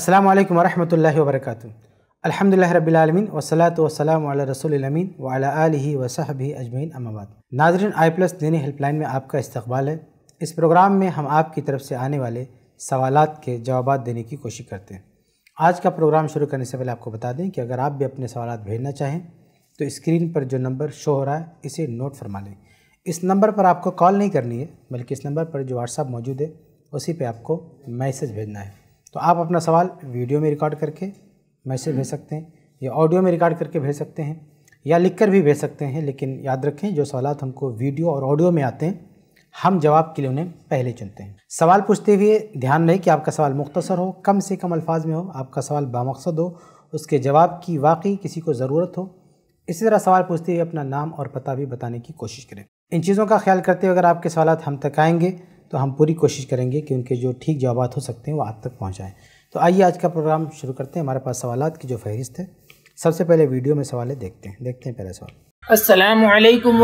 अस्सलाम वालेकुम वरहमतुल्लाहि वबरकातुहू अल्हम्दुलिल्लाह रब्बिल आलमीन वसलातु वसलाम वाला अमीन आलिही अजमैन अमाबाद नाजरन आई प्लस दीनी हेल्पलाइन में आपका इस्तकबाल है इस प्रोग्राम में हम आपकी तरफ से आने वाले सवाल के जवाब देने की कोशिश करते हैं आज का प्रोग्राम शुरू करने से पहले आपको बता दें कि अगर आप भी अपने सवाल भेजना चाहें तो स्क्रीन पर जो नंबर शो हो रहा है इसे नोट फरमा लें इस नंबर पर आपको कॉल नहीं करनी है बल्कि इस नंबर पर जो व्हाट्सअप मौजूद है उसी पर आपको मैसेज भेजना है तो आप अपना सवाल वीडियो में रिकॉर्ड करके मैसेज भेज सकते हैं या ऑडियो में रिकॉर्ड करके भेज सकते हैं या लिख कर भी भेज सकते हैं लेकिन याद रखें जो सवाल हमको वीडियो और ऑडियो में आते हैं हम जवाब के लिए उन्हें पहले चुनते हैं सवाल पूछते हुए ध्यान रहे कि आपका सवाल मुख्तसर हो कम से कम अल्फाज में हो आपका सवाल बामकसद हो उसके जवाब की वाकई किसी को ज़रूरत हो इसी तरह सवाल पूछते हुए अपना नाम और पता भी बताने की कोशिश करें इन चीज़ों का ख्याल करते हुए अगर आपके सवाल हम तक आएंगे तो हम पूरी कोशिश करेंगे कि उनके जो ठीक जवाब हो सकते हैं वो आप तक पहुँचाएँ तो आइए आज का प्रोग्राम शुरू करते हैं हमारे पास सवाल की जो फहरिस्त है सबसे पहले वीडियो में सवाल देखते हैं देखते हैं पहला सवाल अस्सलाम वालेकुम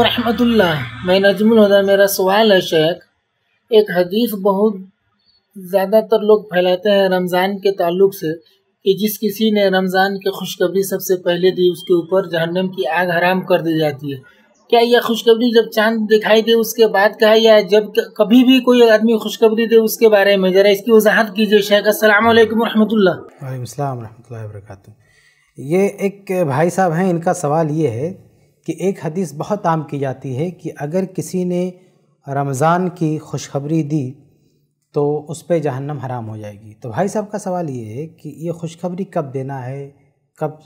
मैं नजमुल हुदा मेरा सवाल है शेख एक हदीस बहुत ज़्यादातर लोग फैलाते हैं रमज़ान के ताल्लुक से कि जिस किसी ने रमज़ान की खुशखबरी सबसे पहले दी उसके ऊपर जहन्नम की आग हराम कर दी जाती है क्या यह खुशखबरी जब चांद दिखाई दे उसके बाद का है या जब कभी भी कोई आदमी खुशखबरी दे उसके बारे में जरा इसकी वजाहत कीजिए शेख असलम वरहमतुल्ला ये एक भाई साहब हैं इनका सवाल ये है कि एक हदीस बहुत आम की जाती है कि अगर किसी ने रमज़ान की खुशखबरी दी तो उस पर जहन्नम हराम हो जाएगी तो भाई साहब का सवाल ये है कि ये खुशखबरी कब देना है कब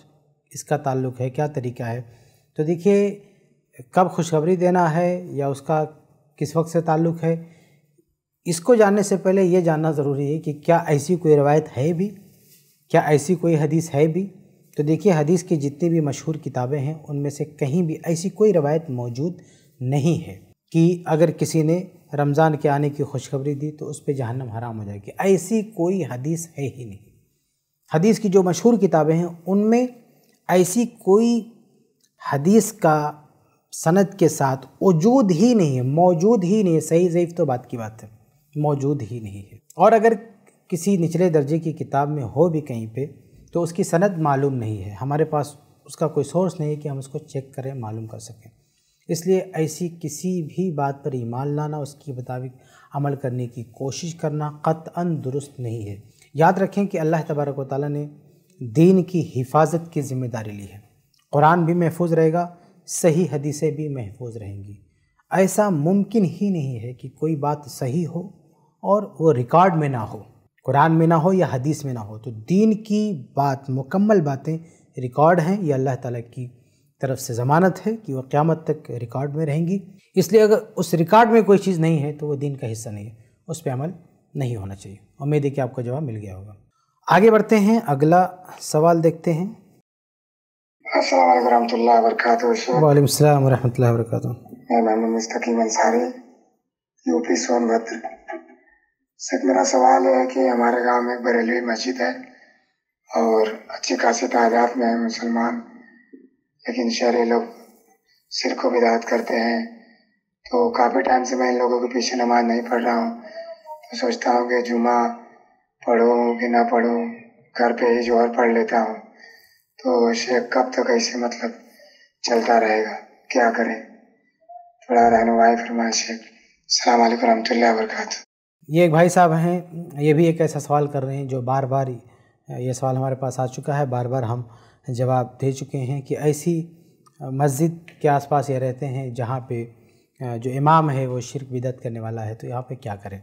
इसका ताल्लुक़ है क्या तरीका है तो देखिए कब खुशखबरी देना है या उसका किस वक्त से ताल्लुक़ है इसको जानने से पहले ये जानना ज़रूरी है कि क्या ऐसी कोई रवायत है भी क्या ऐसी कोई हदीस है भी तो देखिए हदीस की जितनी भी मशहूर किताबें हैं उनमें से कहीं भी ऐसी कोई रवायत मौजूद नहीं है कि अगर किसी ने रमज़ान के आने की खुशखबरी दी तो उस पर जहन्नम हराम हो जाएगी ऐसी कोई हदीस है ही नहीं हदीस की जो मशहूर किताबें हैं उनमें ऐसी कोई हदीस का सनत के साथ वजूद ही नहीं है मौजूद ही नहीं है सही ज़ैफ़ तो बात की बात है मौजूद ही नहीं है और अगर किसी निचले दर्जे की किताब में हो भी कहीं पे तो उसकी सनत मालूम नहीं है हमारे पास उसका कोई सोर्स नहीं है कि हम उसको चेक करें मालूम कर सकें इसलिए ऐसी किसी भी बात पर ईमान लाना उसके मुताबिक अमल करने की कोशिश करना क़तअन दुरुस्त नहीं है याद रखें कि अल्लाह तबारक वाली ने दीन की हिफाजत की ज़िम्मेदारी ली है कुरान भी महफूज रहेगा सही हदीसें भी महफूज रहेंगी ऐसा मुमकिन ही नहीं है कि कोई बात सही हो और वो रिकॉर्ड में ना हो कुरान में ना हो या हदीस में ना हो तो दीन की बात मुकम्मल बातें रिकॉर्ड हैं या अल्लाह ताला की तरफ से ज़मानत है कि वह क़्यामत तक रिकॉर्ड में रहेंगी इसलिए अगर उस रिकॉर्ड में कोई चीज़ नहीं है तो वह दीन का हिस्सा नहीं है उस पर अमल नहीं होना चाहिए उम्मीद है कि आपका जवाब मिल गया होगा आगे बढ़ते हैं अगला सवाल देखते हैं अस्सलाम वालेकुम वरहमतुल्लाह वालेकुम अस्सलाम मैं मोहम्मद मुस्तकीम अंसारी यूपी सोनभद्र सर मेरा सवाल है कि हमारे गांव में बरेलवी मस्जिद है और अच्छी खासी तादाद में है मुसलमान लेकिन शहरी लोग सिर को विदात करते हैं तो काफ़ी टाइम से मैं इन लोगों के पीछे नमाज नहीं पढ़ रहा हूँ तो सोचता हूँ कि जुमा पढ़ूँ कि ना पढ़ूँ घर पे ही जोहर पढ़ लेता हूँ तो ऐसे कब तक ऐसे मतलब चलता रहेगा क्या करें थोड़ा रहनुमाई फरमाए शेख सलाम वरह वरकत ये एक भाई साहब हैं ये भी एक ऐसा सवाल कर रहे हैं जो बार बार ये सवाल हमारे पास आ चुका है बार बार हम जवाब दे चुके हैं कि ऐसी मस्जिद के आसपास ये रहते हैं जहाँ पे जो इमाम है वो शिरक बिदत करने वाला है तो यहाँ पे क्या करें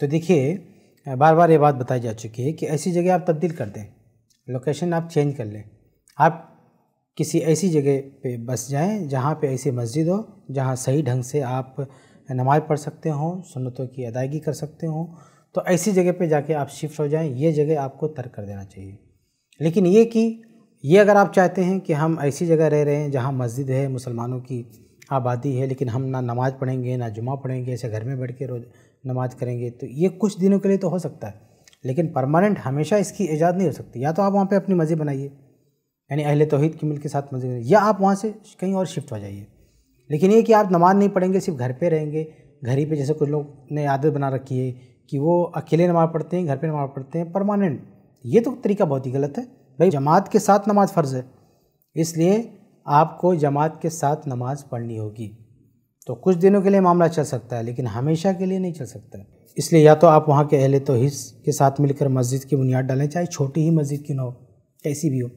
तो देखिए बार बार ये बात बताई जा चुकी है कि ऐसी जगह आप तब्दील कर दें लोकेशन आप चेंज कर लें आप किसी ऐसी जगह पे बस जाएं जहाँ पे ऐसी मस्जिद हो जहाँ सही ढंग से आप नमाज़ पढ़ सकते हों सुन्नतों की अदायगी कर सकते हो तो ऐसी जगह पे जाके आप शिफ्ट हो जाएं ये जगह आपको तर्क कर देना चाहिए लेकिन ये कि ये अगर आप चाहते हैं कि हम ऐसी जगह रह रहे हैं जहाँ मस्जिद है मुसलमानों की आबादी है लेकिन हम ना नमाज़ पढ़ेंगे ना जुमा पढ़ेंगे ऐसे घर में बैठ के रोज़ नमाज करेंगे तो ये कुछ दिनों के लिए तो हो सकता है लेकिन परमानेंट हमेशा इसकी ईजाद नहीं हो सकती या तो आप वहाँ पर अपनी मस्जिद बनाइए यानी अहल तोहद की मिल के साथ मस्जिद या आप वहाँ से कहीं और शिफ्ट हो जाइए लेकिन ये कि आप नमाज़ नहीं पढ़ेंगे सिर्फ घर पर रहेंगे घर ही पर जैसे कुछ लोग ने आदत बना रखी है कि वो अकेले नमाज़ पढ़ते हैं घर पर नमाज़ पढ़ते हैं परमानेंट ये तो तरीका बहुत ही गलत है भाई जमात के साथ नमाज़ फ़र्ज़ है इसलिए आपको जमात के साथ नमाज़ पढ़नी होगी तो कुछ दिनों के लिए मामला चल सकता है लेकिन हमेशा के लिए नहीं चल सकता है इसलिए या तो आप वहाँ के अहले तो के साथ मिलकर मस्जिद की बुनियाद डालें चाहे छोटी ही मस्जिद की ना हो कैसी भी हो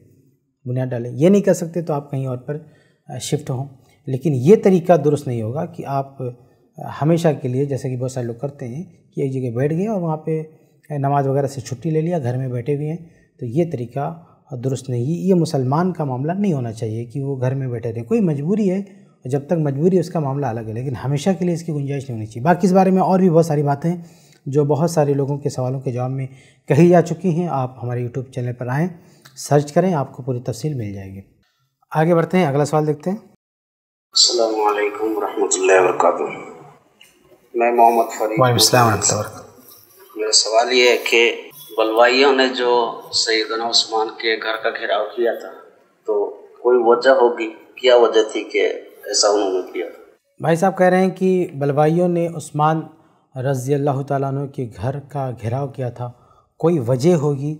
बुनियाद डालें ये नहीं कर सकते तो आप कहीं और पर शिफ्ट हों लेकिन ये तरीका दुरुस्त नहीं होगा कि आप हमेशा के लिए जैसे कि बहुत सारे लोग करते हैं कि एक जगह बैठ गए और वहाँ पे नमाज वगैरह से छुट्टी ले लिया घर में बैठे हुए हैं तो ये तरीका दुरुस्त नहीं ये मुसलमान का मामला नहीं होना चाहिए कि वो घर में बैठे रहे कोई मजबूरी है जब तक मजबूरी है उसका मामला अलग है लेकिन हमेशा के लिए इसकी गुंजाइश नहीं होनी चाहिए बाकी इस बारे में और भी बहुत सारी बातें जो बहुत सारे लोगों के सवालों के जवाब में कही जा चुकी हैं आप हमारे यूट्यूब चैनल पर आएँ सर्च करें आपको पूरी तफसील मिल जाएगी आगे बढ़ते हैं अगला सवाल देखते हैं मैं मोहम्मद मेरा सवाल ये है कि बलवाइयों ने जो सैदन उस्मान के घर का घेराव किया था तो कोई वजह होगी क्या वजह थी कि ऐसा उन्होंने किया भाई साहब कह रहे हैं कि बलवाइयों ने उस्मान रज़ी अल्लाह के घर का घेराव किया था कोई वजह होगी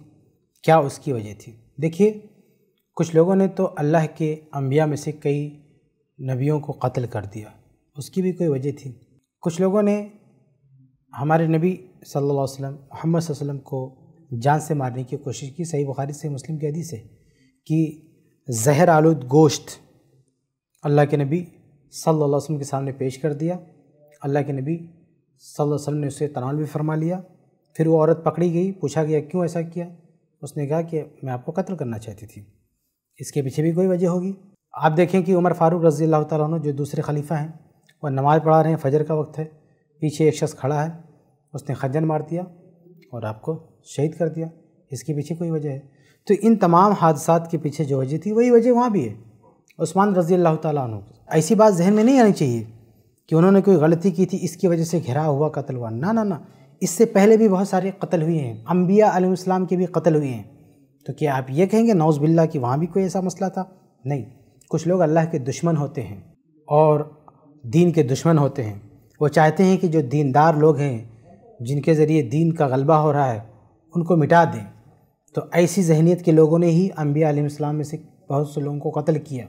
क्या उसकी वजह थी देखिए कुछ लोगों ने तो अल्लाह के अम्बिया में से कई नबियों को कत्ल कर दिया उसकी भी कोई वजह थी कुछ लोगों ने हमारे नबी सल्लल्लाहु अलैहि वसल्लम मोहम्मद वसल्लम को जान से मारने की कोशिश की सही बुखारी से मुस्लिम के हदीस से कि जहर आलूद गोश्त अल्लाह के नबी सल्लल्लाहु अलैहि वसल्लम के सामने पेश कर दिया अल्लाह के नबी सल्लल्लाहु अलैहि वसल्लम ने उसे तनाल भी फरमा लिया फिर वो औरत पकड़ी गई पूछा गया क्यों ऐसा किया उसने कहा कि मैं आपको कत्ल करना चाहती थी इसके पीछे भी कोई वजह होगी आप देखें कि उमर फ़ारूक रज़ी अल्लाह तुम जो दूसरे खलीफा हैं वह नमाज़ पढ़ा रहे हैं फजर का वक्त है पीछे एक शख्स खड़ा है उसने खजन मार दिया और आपको शहीद कर दिया इसके पीछे कोई वजह है तो इन तमाम हादसा के पीछे जो वजह थी वही वजह वहाँ भी है उस्मान रज़ी अल्लाह तु ऐसी बात जहन में नहीं आनी चाहिए कि उन्होंने कोई गलती की थी इसकी वजह से घिरा हुआ कत्ल हुआ ना ना ना इससे पहले भी बहुत सारे कत्ल हुए हैं अम्बिया आलम के भी कत्ल हुए हैं तो क्या आप ये कहेंगे नौज़ बिल्ला कि वहाँ भी कोई ऐसा मसला था नहीं कुछ लोग अल्लाह के दुश्मन होते हैं और दीन के दुश्मन होते हैं वो चाहते हैं कि जो दीनदार लोग हैं जिनके ज़रिए दीन का गलबा हो रहा है उनको मिटा दें तो ऐसी जहनीत के लोगों ने ही अम्बिया आलम में से बहुत से लोगों को कत्ल किया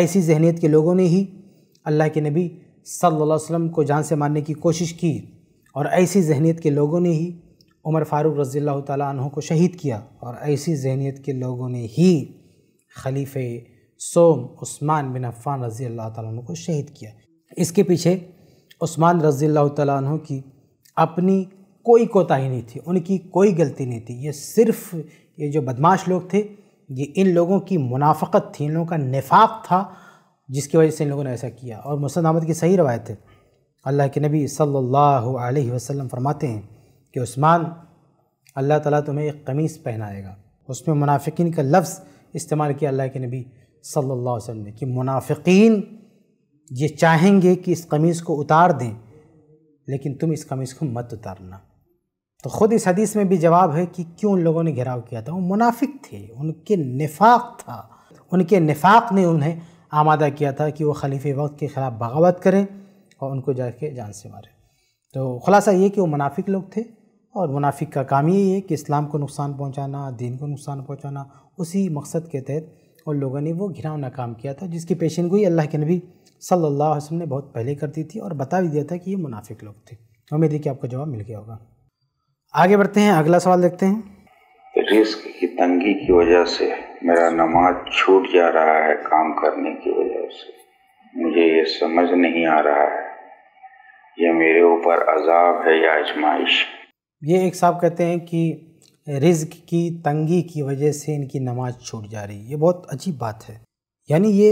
ऐसी जहनीत के लोगों ने ही अल्लाह के नबी सल्लल्लाहु अलैहि वसल्लम को जान से मारने की कोशिश की और ऐसी जहनीत के लोगों ने ही उमर फारूक रज़ी तहों को शहीद किया और ऐसी जहनीत के लोगों ने ही खलीफे सोम उस्मान बिन अफ़ान रज़ी तहों को शहीद किया इसके पीछे उस्मान रज़ी तहों की अपनी कोई कोताही नहीं थी उनकी कोई गलती नहीं थी ये सिर्फ ये जो बदमाश लोग थे ये इन लोगों की मुनाफ़त थी इन लोगों का नफाक था जिसकी वजह से इन लोगों ने ऐसा किया और मुसद अहमद की सही रवायत है अल्लाह के नबी सल्लल्लाहु अलैहि वसल्लम फरमाते हैं कि उस्मान अल्लाह ताला तुम्हें एक कमीज़ पहनाएगा उसमें मुनाफिकीन का लफ्ज़ इस्तेमाल किया अल्लाह के नबी सल्लल्लाहु अलैहि वसल्लम ने कि मुनाफिकीन ये चाहेंगे कि इस कमीज़ को उतार दें लेकिन तुम इस कमीज़ को मत उतारना तो ख़ुद इस हदीस में भी जवाब है कि क्यों उन लोगों ने घेराव किया था वो मुनाफिक थे उनके निफाक था उनके निफाक ने उन्हें आमादा किया था कि वो खलीफे वक्त के ख़िलाफ़ बगावत करें और उनको जाके जान से मारे तो खुलासा ये कि वो मुनाफिक लोग थे और मुनाफिक का काम यही है कि इस्लाम को नुकसान पहुंचाना दीन को नुकसान पहुंचाना उसी मकसद के तहत और लोगों ने वो घिरावना काम किया था जिसकी पेशन गोई अल्लाह के नबी सल्लल्लाहु अलैहि वसल्लम ने बहुत पहले कर दी थी और बता भी दिया था कि ये मुनाफिक लोग थे उम्मीद है कि आपको जवाब मिल गया होगा आगे बढ़ते हैं अगला सवाल देखते हैं रिस्क की तंगी की वजह से मेरा नमाज छूट जा रहा है काम करने की वजह से मुझे ये समझ नहीं आ रहा है ये मेरे ऊपर अजाब है या आजमाइश ये एक साहब कहते हैं कि रिज्क की तंगी की वजह से इनकी नमाज छूट जा रही है ये बहुत अजीब बात है यानी ये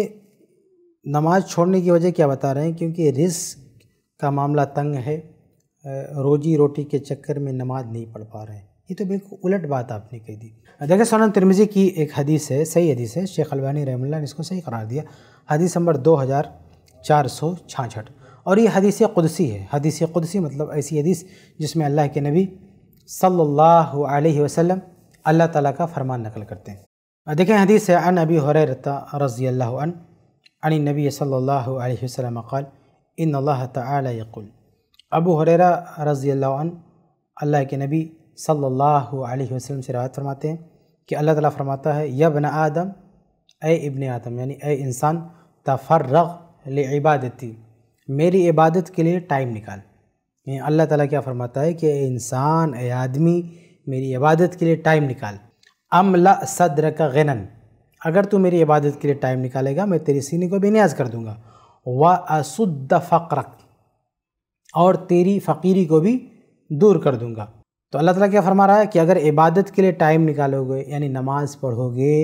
नमाज छोड़ने की वजह क्या बता रहे हैं क्योंकि रिस्क का मामला तंग है रोजी रोटी के चक्कर में नमाज नहीं पढ़ पा रहे हैं ये तो बिल्कुल उलट बात आपने कह दी देखिए सोनम तिरमिजी की एक हदीस है सही हदीस है शेख अलवानी रहमल ने इसको सही करार दिया हदीस नंबर दो हज़ार चार सौ छाछठ और ये हदीस कुदसी है हदीस कुदसी मतलब ऐसी हदीस जिसमें अल्लाह के नबी सल्लल्लाहु अलैहि वसल्लम अल्लाह ताला का फरमान नकल करते हैं देखें हदीस है अन अबी हुरैरता रज़ी अल्लाह अन अन नबी सल्लल्लाहु अलैहि वसल्लम क़ाल इन अल्लाह ताला अबू हुरैरा रज़ी अल्लाह अन अल्लाह के नबी सल्लल्लाहु अलैहि वसल्लम से रवायत फरमाते हैं कि अल्लाह ताला फरमाता है यबन आदम ए इब्न आदम यानी ए इंसान तफर्रग ले इबादती मेरी इबादत के लिए टाइम निकाल यानी अल्लाह ताला क्या फरमाता है कि इंसान ए आदमी मेरी इबादत के लिए टाइम निकाल अमला सदर का गनन अगर तू मेरी इबादत के लिए टाइम निकालेगा मैं तेरी सीने को बेनियाज कर दूँगा व असुद्द फ़क्रक और तेरी फ़कीरी को भी दूर कर दूँगा तो अल्लाह ताला क्या फरमा रहा है कि अगर इबादत के लिए टाइम निकालोगे यानी नमाज़ पढ़ोगे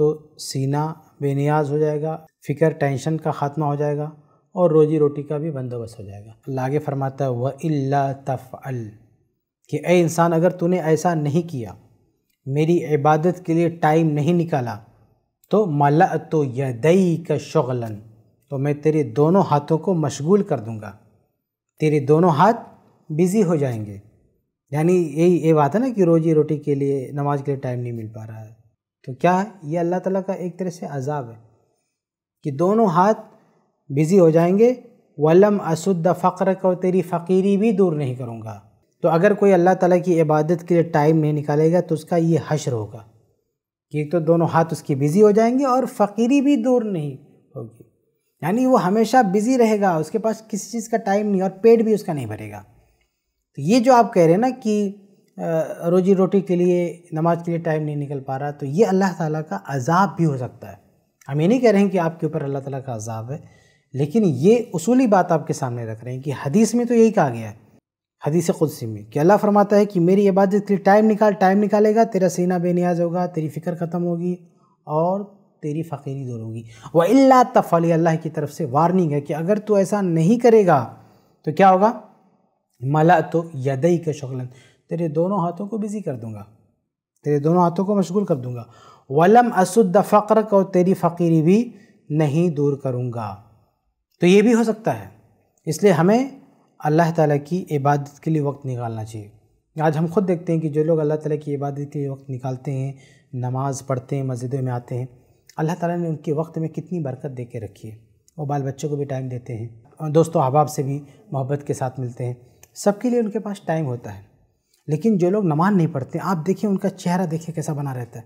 तो सीना बेनियाज हो जाएगा फ़िक्र टेंशन का ख़ात्मा हो जाएगा और रोज़ी रोटी का भी बंदोबस्त हो जाएगा लागे फरमाता है वह इल्ला तफ़ल कि ए इंसान अगर तूने ऐसा नहीं किया मेरी इबादत के लिए टाइम नहीं निकाला तो मला तो यदई का शगलन तो मैं तेरे दोनों हाथों को मशगूल कर दूँगा तेरे दोनों हाथ बिज़ी हो जाएंगे यानी यही ये बात है ना कि रोज़ी रोटी के लिए नमाज के लिए टाइम नहीं मिल पा रहा है तो क्या है ये अल्लाह ताला का एक तरह से अजाब है कि दोनों हाथ बिज़ी हो जाएंगे वलम असुद फ़क्र को तेरी फ़कीरी भी दूर नहीं करूँगा तो अगर कोई अल्लाह ताला की इबादत के लिए टाइम नहीं निकालेगा तो उसका ये हशर होगा कि तो दोनों हाथ उसकी बिज़ी हो जाएंगे और फ़कीरी भी दूर नहीं होगी यानी वो हमेशा बिज़ी रहेगा उसके पास किसी चीज़ का टाइम नहीं और पेट भी उसका नहीं भरेगा तो ये जो आप कह रहे हैं ना कि रोजी रोटी के लिए नमाज के लिए टाइम नहीं निकल पा रहा तो ये अल्लाह ताला का अजाब भी हो सकता है हम ये नहीं कह रहे हैं कि आपके ऊपर अल्लाह ताला का अजाब है लेकिन ये उसूली बात आपके सामने रख रहे हैं कि हदीस में तो यही कहा गया है हदीस खुदसी में कि अल्लाह फरमाता है कि मेरी इबादत के लिए टाइम निकाल टाइम निकालेगा तेरा सीना बेनियाज होगा तेरी फ़िक्र ख़त्म होगी और तेरी फ़कीरी दूर होगी व अल्ला तफ़ली अल्लाह की तरफ से वार्निंग है कि अगर तू ऐसा नहीं करेगा तो क्या होगा मला तो यदई का शक्लन तेरे दोनों हाथों को बिज़ी कर दूंगा तेरे दोनों हाथों को मशगूल कर दूंगा वलम असुद फ़क्र और तेरी फ़कीरी भी नहीं दूर करूँगा तो ये भी हो सकता है इसलिए हमें अल्लाह ताला की इबादत के लिए वक्त निकालना चाहिए आज हम खुद देखते हैं कि जो लोग अल्लाह ताला की इबादत के लिए वक्त निकालते हैं नमाज़ पढ़ते हैं मस्जिदों में आते हैं अल्लाह ताला ने उनके वक्त में कितनी बरकत दे के रखी है वो बाल बच्चों को भी टाइम देते हैं दोस्तों अहबाब से भी मोहब्बत के साथ मिलते हैं सबके लिए उनके पास टाइम होता है लेकिन जो लोग नमाज नहीं पढ़ते आप देखिए उनका चेहरा देखिए कैसा बना रहता है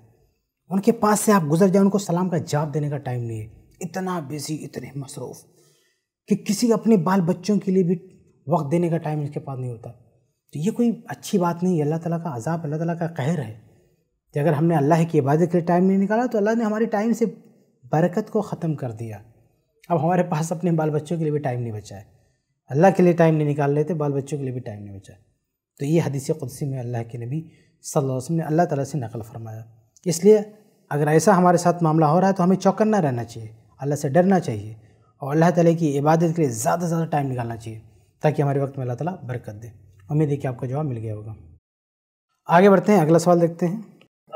उनके पास से आप गुजर जाए उनको सलाम का जवाब देने का टाइम नहीं है इतना बिजी इतने मसरूफ़ कि किसी अपने बाल बच्चों के लिए भी वक्त देने का टाइम इसके पास नहीं होता तो ये कोई अच्छी बात नहीं अल्लाह ताला का अजाब अल्लाह ताला का कहर है कि अगर हमने अल्लाह की इबादत के लिए टाइम नहीं निकाला तो अल्लाह ने हमारे टाइम से बरकत को ख़त्म कर दिया अब हमारे पास अपने बाल बच्चों के लिए भी टाइम नहीं बचा है अल्लाह के लिए टाइम नहीं निकाल लेते बाल बच्चों के लिए भी टाइम नहीं बचा तो ये हदीस कुदसी में अल्लाह के नबी सल्लल्लाहु अलैहि वसल्लम ने अल्लाह ताला से नकल फरमाया इसलिए अगर ऐसा हमारे साथ मामला हो रहा है तो हमें चौकन्ना रहना चाहिए अल्लाह से डरना चाहिए और अल्लाह ताली की इबादत के लिए ज़्यादा से ज़्यादा टाइम निकालना चाहिए ताकि हमारे वक्त में अल्लाह ताली बरकत दे उम्मीद है कि आपका जवाब मिल गया होगा आगे बढ़ते हैं अगला सवाल देखते हैं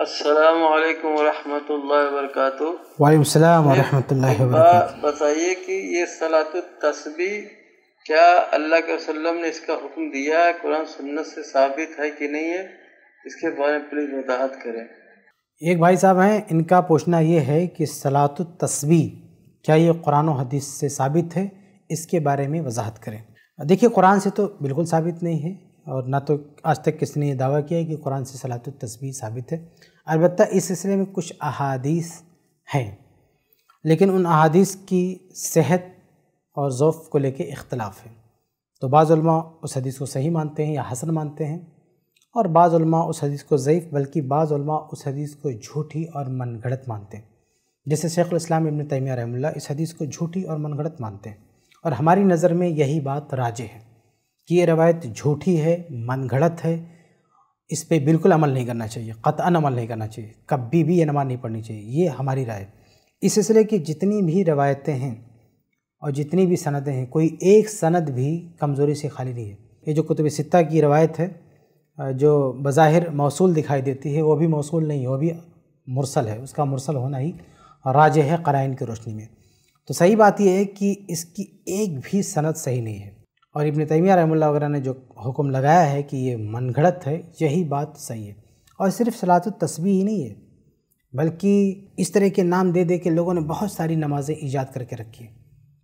अस्सलाम वालेकुम रहमतुल्लाहि बताइए कि ये सलात तस्बी क्या अल्लाह के वसल्लम ने इसका हुक्म दिया है कुरान सुन्नत से साबित है कि नहीं है इसके बारे में प्लीज़ वजाहत करें एक भाई साहब हैं इनका पूछना ये है कि सलात तस्बी क्या ये कुरान हदीस से साबित है इसके बारे में वजाहत करें देखिए कुरान से तो बिल्कुल साबित नहीं है और ना तो आज तक किसी ने यह दावा किया है कि कुरान से सलात तस्वीर साबित है अलबत् इस सिलसिले में कुछ अहादीस हैं लेकिन उन अहादीस की सेहत और ओफ़ को लेके इख्तलाफ है तो बाज़ा उस हदीस को सही मानते हैं या हसन मानते हैं और बाज़ा उस हदीस को ज़यीफ़ बल्कि बाज़ा उस हदीस को झूठी और मनगढ़त मानते हैं जैसे शेख इस्लाम इबन तैमिया रहमुल्ला इस हदीस को झूठी और मनगढ़ंत मानते हैं और हमारी नज़र में यही बात राजे है कि ये रवायत झूठी है घड़त है इस पर बिल्कुल अमल नहीं करना चाहिए क़तन अमल नहीं करना चाहिए कभी भी ये नमाज नहीं पढ़नी चाहिए ये हमारी राय इस सिलसिले की जितनी भी रवायतें हैं और जितनी भी सनतें हैं कोई एक सनद भी कमज़ोरी से खाली नहीं है ये जो कुतुब सित्ता की रवायत है जो बज़ाहिर मौसूल दिखाई देती है वो भी मौसूल नहीं है वो भी मुरसल है उसका मुरसल होना ही राज है कराइन की रोशनी में तो सही बात यह है कि इसकी एक भी सनत सही नहीं है और इबन तैमिया रहम वगैरह ने जो हुक्म लगाया है कि ये घड़त है यही बात सही है और सिर्फ सलात तस्वीर ही नहीं है बल्कि इस तरह के नाम दे दे के लोगों ने बहुत सारी नमाज़ें ईजाद करके रखी हैं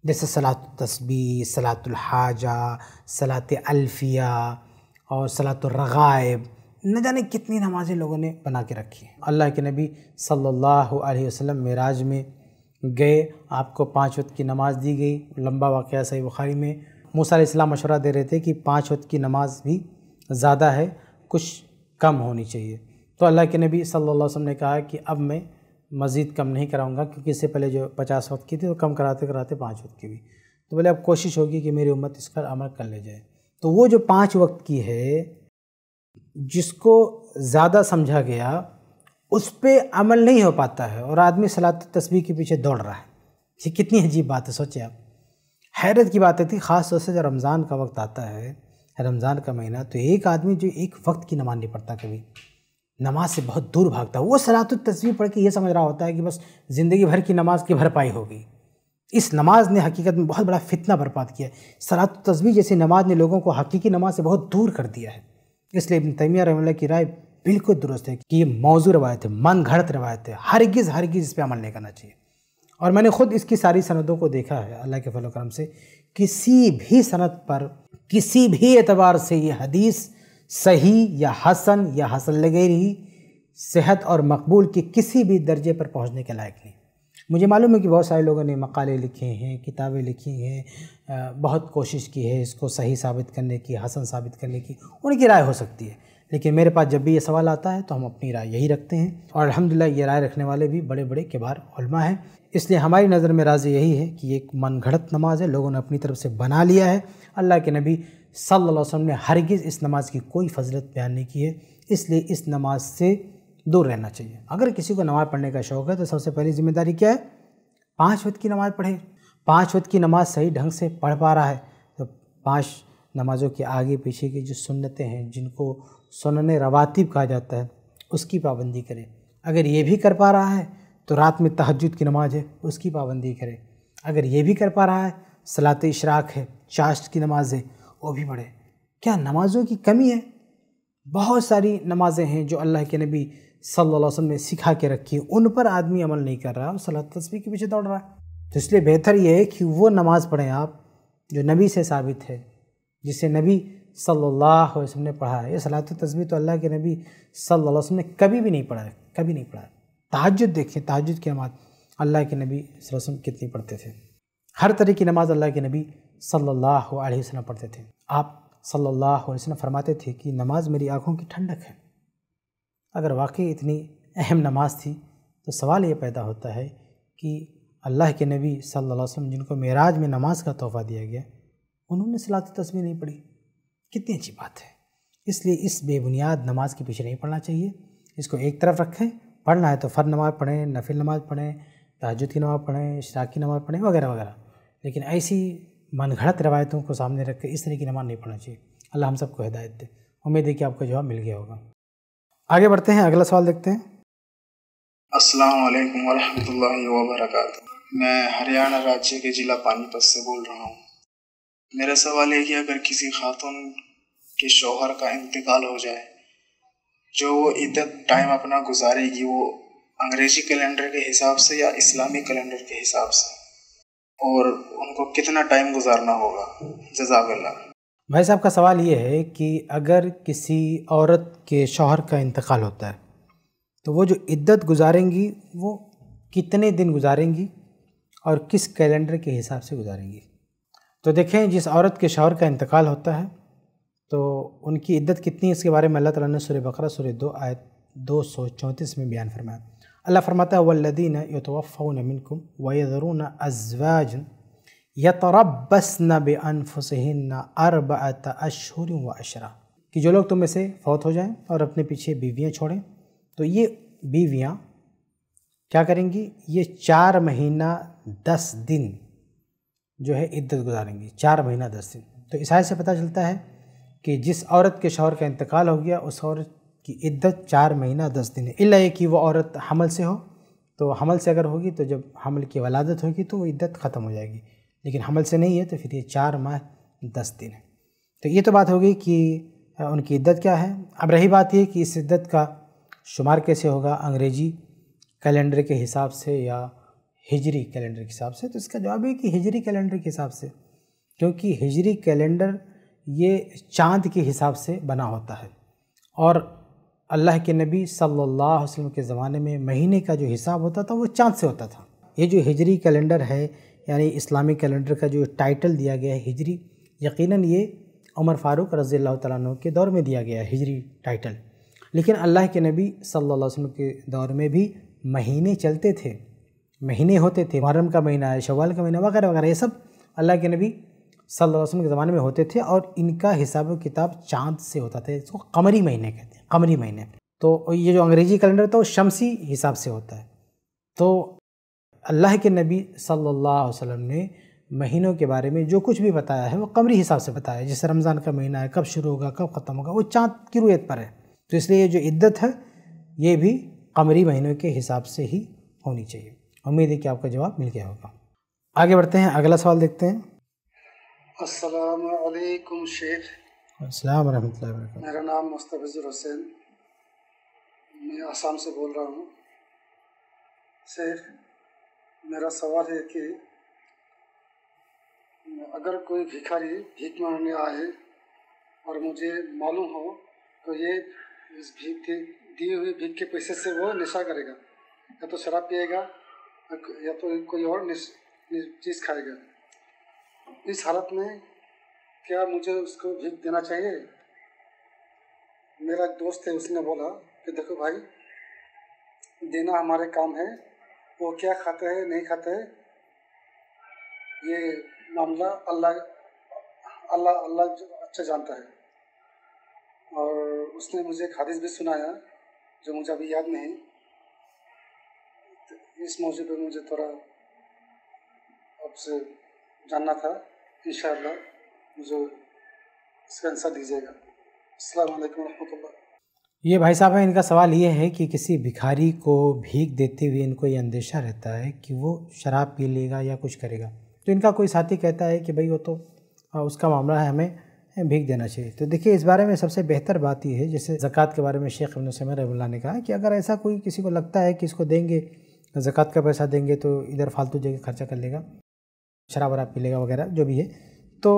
जैसे सलात तस्बी सलातुल हाजा सलात अल्फिया और सलात न जाने कितनी नमाज़ें लोगों ने बना के रखी हैं अल्लाह के नबी सल्लल्लाहु अलैहि वसल्लम मेराज में गए आपको पाँच वक्त की नमाज़ दी गई लंबा वाक़ सही बुखारी में मूसा मशवरा दे रहे थे कि पाँच वक्त की नमाज भी ज़्यादा है कुछ कम होनी चाहिए तो अल्लाह के नबी सल्लल्लाहु अलैहि वसल्लम ने कहा कि अब मैं मज़ीद कम नहीं कराऊँगा क्योंकि इससे पहले जो पचास वक्त की थी तो कम कराते कराते पाँच वक्त की भी तो बोले अब कोशिश होगी कि मेरी उम्मत इस पर अमल कर ले जाए तो वो जो पाँच वक्त की है जिसको ज़्यादा समझा गया उस पर अमल नहीं हो पाता है और आदमी सलात तस्वीर के पीछे दौड़ रहा है ये कितनी अजीब बात है सोचे आप हैरत की बात थी ख़ास तौर से जब रमज़ान का वक्त आता है रमज़ान का महीना तो एक आदमी जो एक वक्त की नमाज नहीं पढ़ता कभी नमाज से बहुत दूर भागता है वो सलात तस्वीर पढ़ के ये समझ रहा होता है कि बस ज़िंदगी भर की नमाज की भरपाई होगी इस नमाज ने हकीकत में बहुत बड़ा फितना बर्बाद किया सलात तस्वीर जैसी नमाज ने लोगों को हकीकी नमाज से बहुत दूर कर दिया है इसलिए इबन तैमिया रही की राय बिल्कुल दुरुस्त है कि ये मौजू रवायत है मन घड़त रवायत है हरगिज़ हरगिज़ इस पर अमल नहीं करना चाहिए और मैंने खुद इसकी सारी सनदों को देखा है अल्लाह के फलोक्रम करम से किसी भी सनद पर किसी भी एतबार से ये हदीस सही या हसन या हसन लगेरी सेहत और मकबूल के किसी भी दर्जे पर पहुँचने के लायक नहीं मुझे मालूम है कि बहुत सारे लोगों ने मकाले लिखे हैं किताबें लिखी हैं बहुत कोशिश की है इसको सही साबित करने की हसन साबित करने की उनकी राय हो सकती है लेकिन मेरे पास जब भी ये सवाल आता है तो हम अपनी राय यही रखते हैं और अलहमदिल्ला ये राय रखने वाले भी बड़े बड़े किबार उलमा हैं इसलिए हमारी नज़र में राज यही है कि एक मन घड़त नमाज है लोगों ने अपनी तरफ से बना लिया है अल्लाह के नबी सल्लल्लाहु अलैहि वसल्लम ने हरगिज़ इस नमाज की कोई फजलत बयान नहीं की है इसलिए इस नमाज से दूर रहना चाहिए अगर किसी को नमाज़ पढ़ने का शौक़ है तो सबसे पहली जिम्मेदारी क्या है पाँच वक्त की नमाज़ पढ़े पाँच वक्त की नमाज़ सही ढंग से पढ़ पा रहा है तो पाँच नमाज़ों के आगे पीछे की जो सुन्नतें हैं जिनको सुनन रवातिब कहा जाता है उसकी पाबंदी करें अगर ये भी कर पा रहा है तो रात में तहजद की नमाज है उसकी पाबंदी करें अगर ये भी कर पा रहा है सलात इशराक है चाश्त की नमाज है वो भी पढ़े क्या नमाज़ों की कमी है बहुत सारी नमाज़ें हैं जो अल्लाह के नबी सल्लल्लाहु अलैहि वसल्लम ने सिखा के रखी है उन पर आदमी अमल नहीं कर रहा और सलात तस्वीर के पीछे दौड़ रहा है तो इसलिए बेहतर यह है कि वो नमाज़ पढ़ें आप जो नबी से साबित है जिसे नबी सल्लल्लाहु अलैहि वसल्लम ने पढ़ा है ये सलात तो तस्वीर तो अल्लाह के नबी सल्लल्लाहु अलैहि वसल्लम ने कभी भी नहीं पढ़ा है कभी नहीं पढ़ा है देखें तहजद की नमाज अल्लाह के नबी वसल्लम कितनी पढ़ते थे हर तरह की नमाज अल्लाह के नबी सल्लल्लाहु अलैहि वसल्लम पढ़ते थे आप सल्लल्लाहु अलैहि वसल्लम फरमाते थे कि नमाज मेरी आँखों की ठंडक है अगर वाकई इतनी अहम नमाज थी तो सवाल ये पैदा होता है कि अल्लाह के नबी सल्लल्लाहु अलैहि वसल्लम जिनको मेराज में नमाज का तोहफ़ा दिया गया उन्होंने सलात तस्वीर नहीं पढ़ी कितनी अच्छी बात है इसलिए इस बेबुनियाद नमाज के पीछे नहीं पढ़ना चाहिए इसको एक तरफ रखें पढ़ना है तो फ़र नमाज़ पढ़ें नफिल नमाज पढ़ें तहजद की नमाज़ पढ़ें शराक की नमाज़ पढ़ें वगैरह वगैरह लेकिन ऐसी मनगढ़त रवायतों को सामने रख कर इस तरह की नमाज़ नहीं पढ़ना चाहिए अल्लाह हम सबको हिदायत दे उम्मीद है कि आपको जवाब मिल गया होगा आगे बढ़ते हैं अगला सवाल देखते हैं अस्सलाम वालेकुम वरहमतुल्लाहि वबरकातुहू मैं हरियाणा राज्य के ज़िला पानीपत से बोल रहा हूँ मेरा सवाल है कि अगर किसी खातून के शोहर का इंतकाल हो जाए जो वो इधर टाइम अपना गुजारेगी वो अंग्रेजी कैलेंडर के हिसाब से या इस्लामी कैलेंडर के हिसाब से और उनको कितना टाइम गुजारना होगा जजाकल्ला भाई साहब का सवाल ये है कि अगर किसी औरत के शौहर का इंतकाल होता है तो वो जो इद्दत गुजारेंगी वो कितने दिन गुजारेंगी और किस कैलेंडर के हिसाब से गुजारेंगी तो देखें जिस औरत के शौहर का इंतकाल होता है तो उनकी इद्दत कितनी है इसके बारे में अल्लाह ताला ने सूर्य बकरा सूर्य दो आयत दो सौ चौंतीस में बयान फरमाया अल्लाह फरमाता है वल्लदीन यतवफ़न मिनकुम वज़रून अजवाजन यतरबस न बेअनफसन्न अरब अशहर व अशरा कि जो लोग तुम में से फौत हो जाएं और अपने पीछे बीवियाँ छोड़ें तो ये बीवियाँ क्या करेंगी ये चार महीना दस दिन जो है इद्दत गुजारेंगी चार महीना दस दिन तो ईसाई से पता चलता है कि जिस औरत के शौहर का इंतकाल हो गया उस औरत की इद्दत चार महीना दस दिन है इला कि वो औरत हमल से हो तो हमल से अगर होगी तो जब हमल की वलादत होगी तो वो इद्दत ख़त्म हो जाएगी लेकिन हमल से नहीं है तो फिर ये चार माह दस दिन है तो ये तो बात होगी कि उनकी इद्दत क्या है अब रही बात ये कि इस इद्दत का शुमार कैसे होगा अंग्रेजी कैलेंडर के हिसाब से या हिजरी कैलेंडर के हिसाब से तो इसका जवाब है कि हिजरी कैलेंडर के हिसाब से क्योंकि हिजरी कैलेंडर ये चांद के हिसाब से बना होता है और अल्लाह के नबी सल्लल्लाहु अलैहि वसल्लम के ज़माने में महीने का जो हिसाब होता था वो चांद से होता था ये जो हिजरी कैलेंडर है यानी इस्लामी कैलेंडर का जो टाइटल दिया गया है हिजरी यकीनन ये उमर फ़ारूक रज़ी अल्लाह के दौर में दिया गया है हिजरी टाइटल लेकिन अल्लाह के नबी सल्लल्लाहु अलैहि वसल्लम के दौर में भी महीने चलते थे महीने होते थे मुहर्रम का महीना है शवाल का महीना वगैरह वगैरह ये सब अल्लाह के नबी सल्लल्लाहु अलैहि वसल्लम के ज़माने में होते थे और इनका हिसाब किताब चाँद से होता था इसको कमरी महीने कहते हैं कमरी महीने तो ये जो अंग्रेज़ी कैलेंडर था वो शमसी हिसाब से होता है तो अल्लाह के नबी सल्लल्लाहु अलैहि वसल्लम ने महीनों के बारे में जो कुछ भी बताया है वो कमरी हिसाब से बताया है जैसे रमज़ान का महीना है कब शुरू होगा कब ख़त्म होगा वो चाँद की रुयत पर है तो इसलिए जो इद्दत है ये भी कमरी महीनों के हिसाब से ही होनी चाहिए उम्मीद है कि आपका जवाब मिल गया होगा आगे बढ़ते हैं अगला सवाल देखते हैं असलकुम शेख अस्सलाम वालेकुम मेरा नाम मुस्तफ़िज़ुर हुसैन मैं आसाम से बोल रहा हूँ शेख मेरा सवाल है कि अगर कोई भिखारी भीख मांगने आए और मुझे मालूम हो तो ये इस भीख के दी हुई भीख के पैसे से वो नशा करेगा या तो शराब पिएगा या तो कोई और चीज़ खाएगा इस हालत में क्या मुझे उसको भीख देना चाहिए मेरा एक दोस्त है उसने बोला कि देखो भाई देना हमारे काम है वो क्या खाते हैं नहीं खाते हैं ये मामला अल्लाह अल्लाह अल्लाह अच्छा जानता है और उसने मुझे एक हदीस भी सुनाया जो मुझे अभी याद नहीं इस मौजूद पर मुझे थोड़ा आपसे जानना था इन मुझे इसका आंसर दीजिएगा अल्लाम वरहमल्ला ये भाई साहब है इनका सवाल ये है कि किसी भिखारी को भीख देते हुए इनको ये अंदेशा रहता है कि वो शराब पी लेगा या कुछ करेगा तो इनका कोई साथी कहता है कि भाई वो तो उसका मामला है हमें भीख देना चाहिए तो देखिए इस बारे में सबसे बेहतर बात यह है जैसे ज़क़़त के बारे में शेख अबनसम समर ने कहा कि अगर ऐसा कोई किसी को लगता है कि इसको देंगे ज़क़़त का पैसा देंगे तो इधर फालतू जगह खर्चा कर लेगा शराब वराब पी लेगा वगैरह जो भी है तो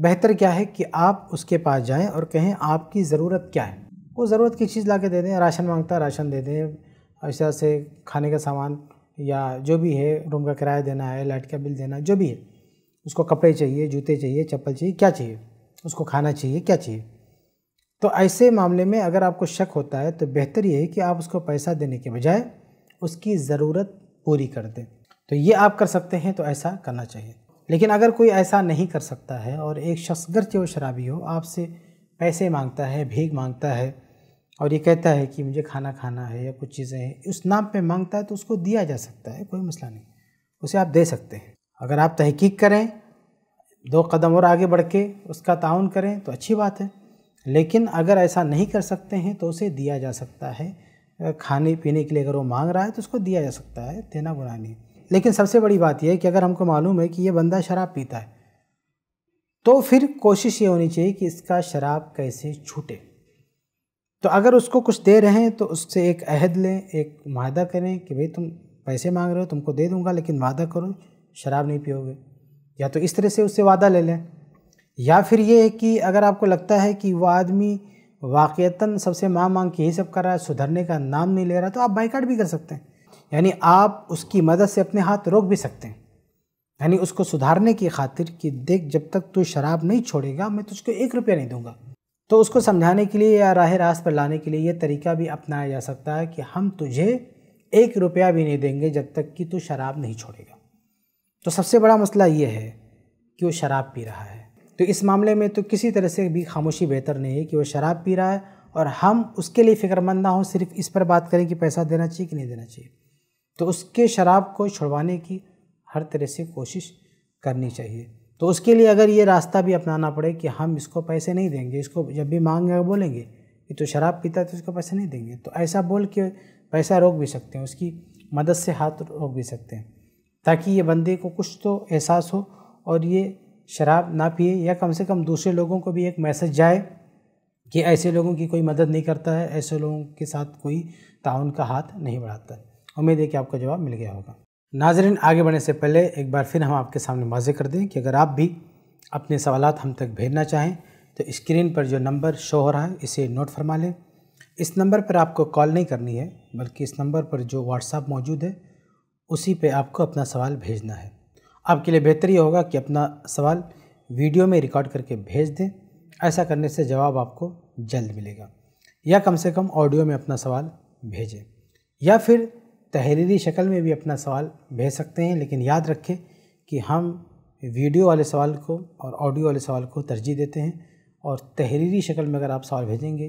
बेहतर क्या है कि आप उसके पास जाएं और कहें आपकी ज़रूरत क्या है वो ज़रूरत की चीज़ ला के दे दें राशन मांगता है राशन दे दें ऐसा से खाने का सामान या जो भी है रूम का किराया देना है लाइट का बिल देना जो भी है उसको कपड़े चाहिए जूते चाहिए चप्पल चाहिए क्या चाहिए उसको खाना चाहिए क्या चाहिए तो ऐसे मामले में अगर आपको शक होता है तो बेहतर ये है कि आप उसको पैसा देने के बजाय उसकी ज़रूरत पूरी कर दें तो ये आप कर सकते हैं तो ऐसा करना चाहिए लेकिन अगर कोई ऐसा नहीं कर सकता है और एक शख्स गर्चे वो शराबी हो आपसे पैसे मांगता है भीख मांगता है और ये कहता है कि मुझे खाना खाना है या कुछ चीज़ें हैं उस नाम पे मांगता है तो उसको दिया जा सकता है कोई मसला नहीं उसे आप दे सकते हैं अगर आप तहकीक करें दो कदम और आगे बढ़ के उसका ताउन करें तो अच्छी बात है लेकिन अगर ऐसा नहीं कर सकते हैं तो उसे दिया जा सकता है खाने पीने के लिए अगर वो मांग रहा है तो उसको दिया जा सकता है देना बुरा नहीं लेकिन सबसे बड़ी बात यह है कि अगर हमको मालूम है कि ये बंदा शराब पीता है तो फिर कोशिश ये होनी चाहिए कि इसका शराब कैसे छूटे तो अगर उसको कुछ दे रहे हैं तो उससे एक अहद लें एक माह करें कि भाई तुम पैसे मांग रहे हो तुमको दे दूंगा लेकिन वादा करो शराब नहीं पियोगे या तो इस तरह से उससे वादा ले लें या फिर ये है कि अगर आपको लगता है कि वह आदमी वाक़ता सबसे माँ मांग के ही सब कर रहा है सुधरने का नाम नहीं ले रहा तो आप बाइकाट भी कर सकते हैं यानी आप उसकी मदद से अपने हाथ रोक भी सकते हैं यानी उसको सुधारने की खातिर कि देख जब तक तू शराब नहीं छोड़ेगा मैं तुझको एक रुपया नहीं दूंगा तो उसको समझाने के लिए या राह रास्त पर लाने के लिए ये तरीका भी अपनाया जा सकता है कि हम तुझे एक रुपया भी नहीं देंगे जब तक कि तू शराब नहीं छोड़ेगा तो सबसे बड़ा मसला ये है कि वो शराब पी रहा है तो इस मामले में तो किसी तरह से भी खामोशी बेहतर नहीं है कि वो शराब पी रहा है और हम उसके लिए फ़िक्रमंद ना हों सिर्फ इस पर बात करें कि पैसा देना चाहिए कि नहीं देना चाहिए तो उसके शराब को छुड़वाने की हर तरह से कोशिश करनी चाहिए तो उसके लिए अगर ये रास्ता भी अपनाना पड़े कि हम इसको पैसे नहीं देंगे इसको जब भी मांगेगा बोलेंगे कि तो शराब पीता है तो उसको पैसे नहीं देंगे तो ऐसा बोल के पैसा रोक भी सकते हैं उसकी मदद से हाथ रोक भी सकते हैं ताकि ये बंदे को कुछ तो एहसास हो और ये शराब ना पिए या कम से कम दूसरे लोगों को भी एक मैसेज जाए कि ऐसे लोगों की कोई मदद नहीं करता है ऐसे लोगों के साथ कोई ताउन का हाथ नहीं बढ़ाता है उम्मीद है कि आपका जवाब मिल गया होगा नाजरन आगे बढ़ने से पहले एक बार फिर हम आपके सामने वाजे कर दें कि अगर आप भी अपने सवाल हम तक भेजना चाहें तो स्क्रीन पर जो नंबर शो हो रहा है इसे नोट फरमा लें इस नंबर पर आपको कॉल नहीं करनी है बल्कि इस नंबर पर जो व्हाट्सअप मौजूद है उसी पे आपको अपना सवाल भेजना है आपके लिए बेहतर ये होगा कि अपना सवाल वीडियो में रिकॉर्ड करके भेज दें ऐसा करने से जवाब आपको जल्द मिलेगा या कम से कम ऑडियो में अपना सवाल भेजें या फिर तहरीरी शक्ल में भी अपना सवाल भेज सकते हैं लेकिन याद रखें कि हम वीडियो वाले सवाल को और ऑडियो वाले सवाल को तरजीह देते हैं और तहरीरी शक्ल में अगर आप सवाल भेजेंगे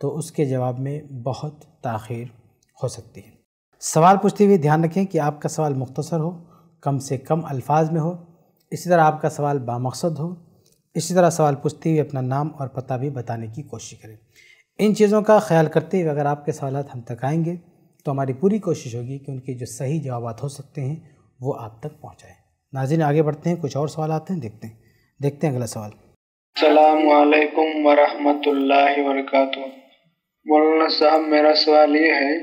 तो उसके जवाब में बहुत तखिर हो सकती है सवाल पूछते हुए ध्यान रखें कि आपका सवाल मुख्तसर हो कम से कम अल्फाज में हो इसी तरह आपका सवाल बामकसद हो इसी तरह सवाल पूछते हुए अपना नाम और पता भी बताने की कोशिश करें इन चीज़ों का ख्याल करते हुए अगर आपके सवाल हम तक आएँगे तो हमारी पूरी कोशिश होगी कि उनके जो सही जवाब हो सकते हैं वो आप तक पहुँचाएँ नाजिन आगे बढ़ते हैं कुछ और सवाल आते हैं देखते हैं देखते हैं अगला सवाल अलैक्म वरहमतुल्लाहि वरक मौलाना साहब मेरा सवाल ये है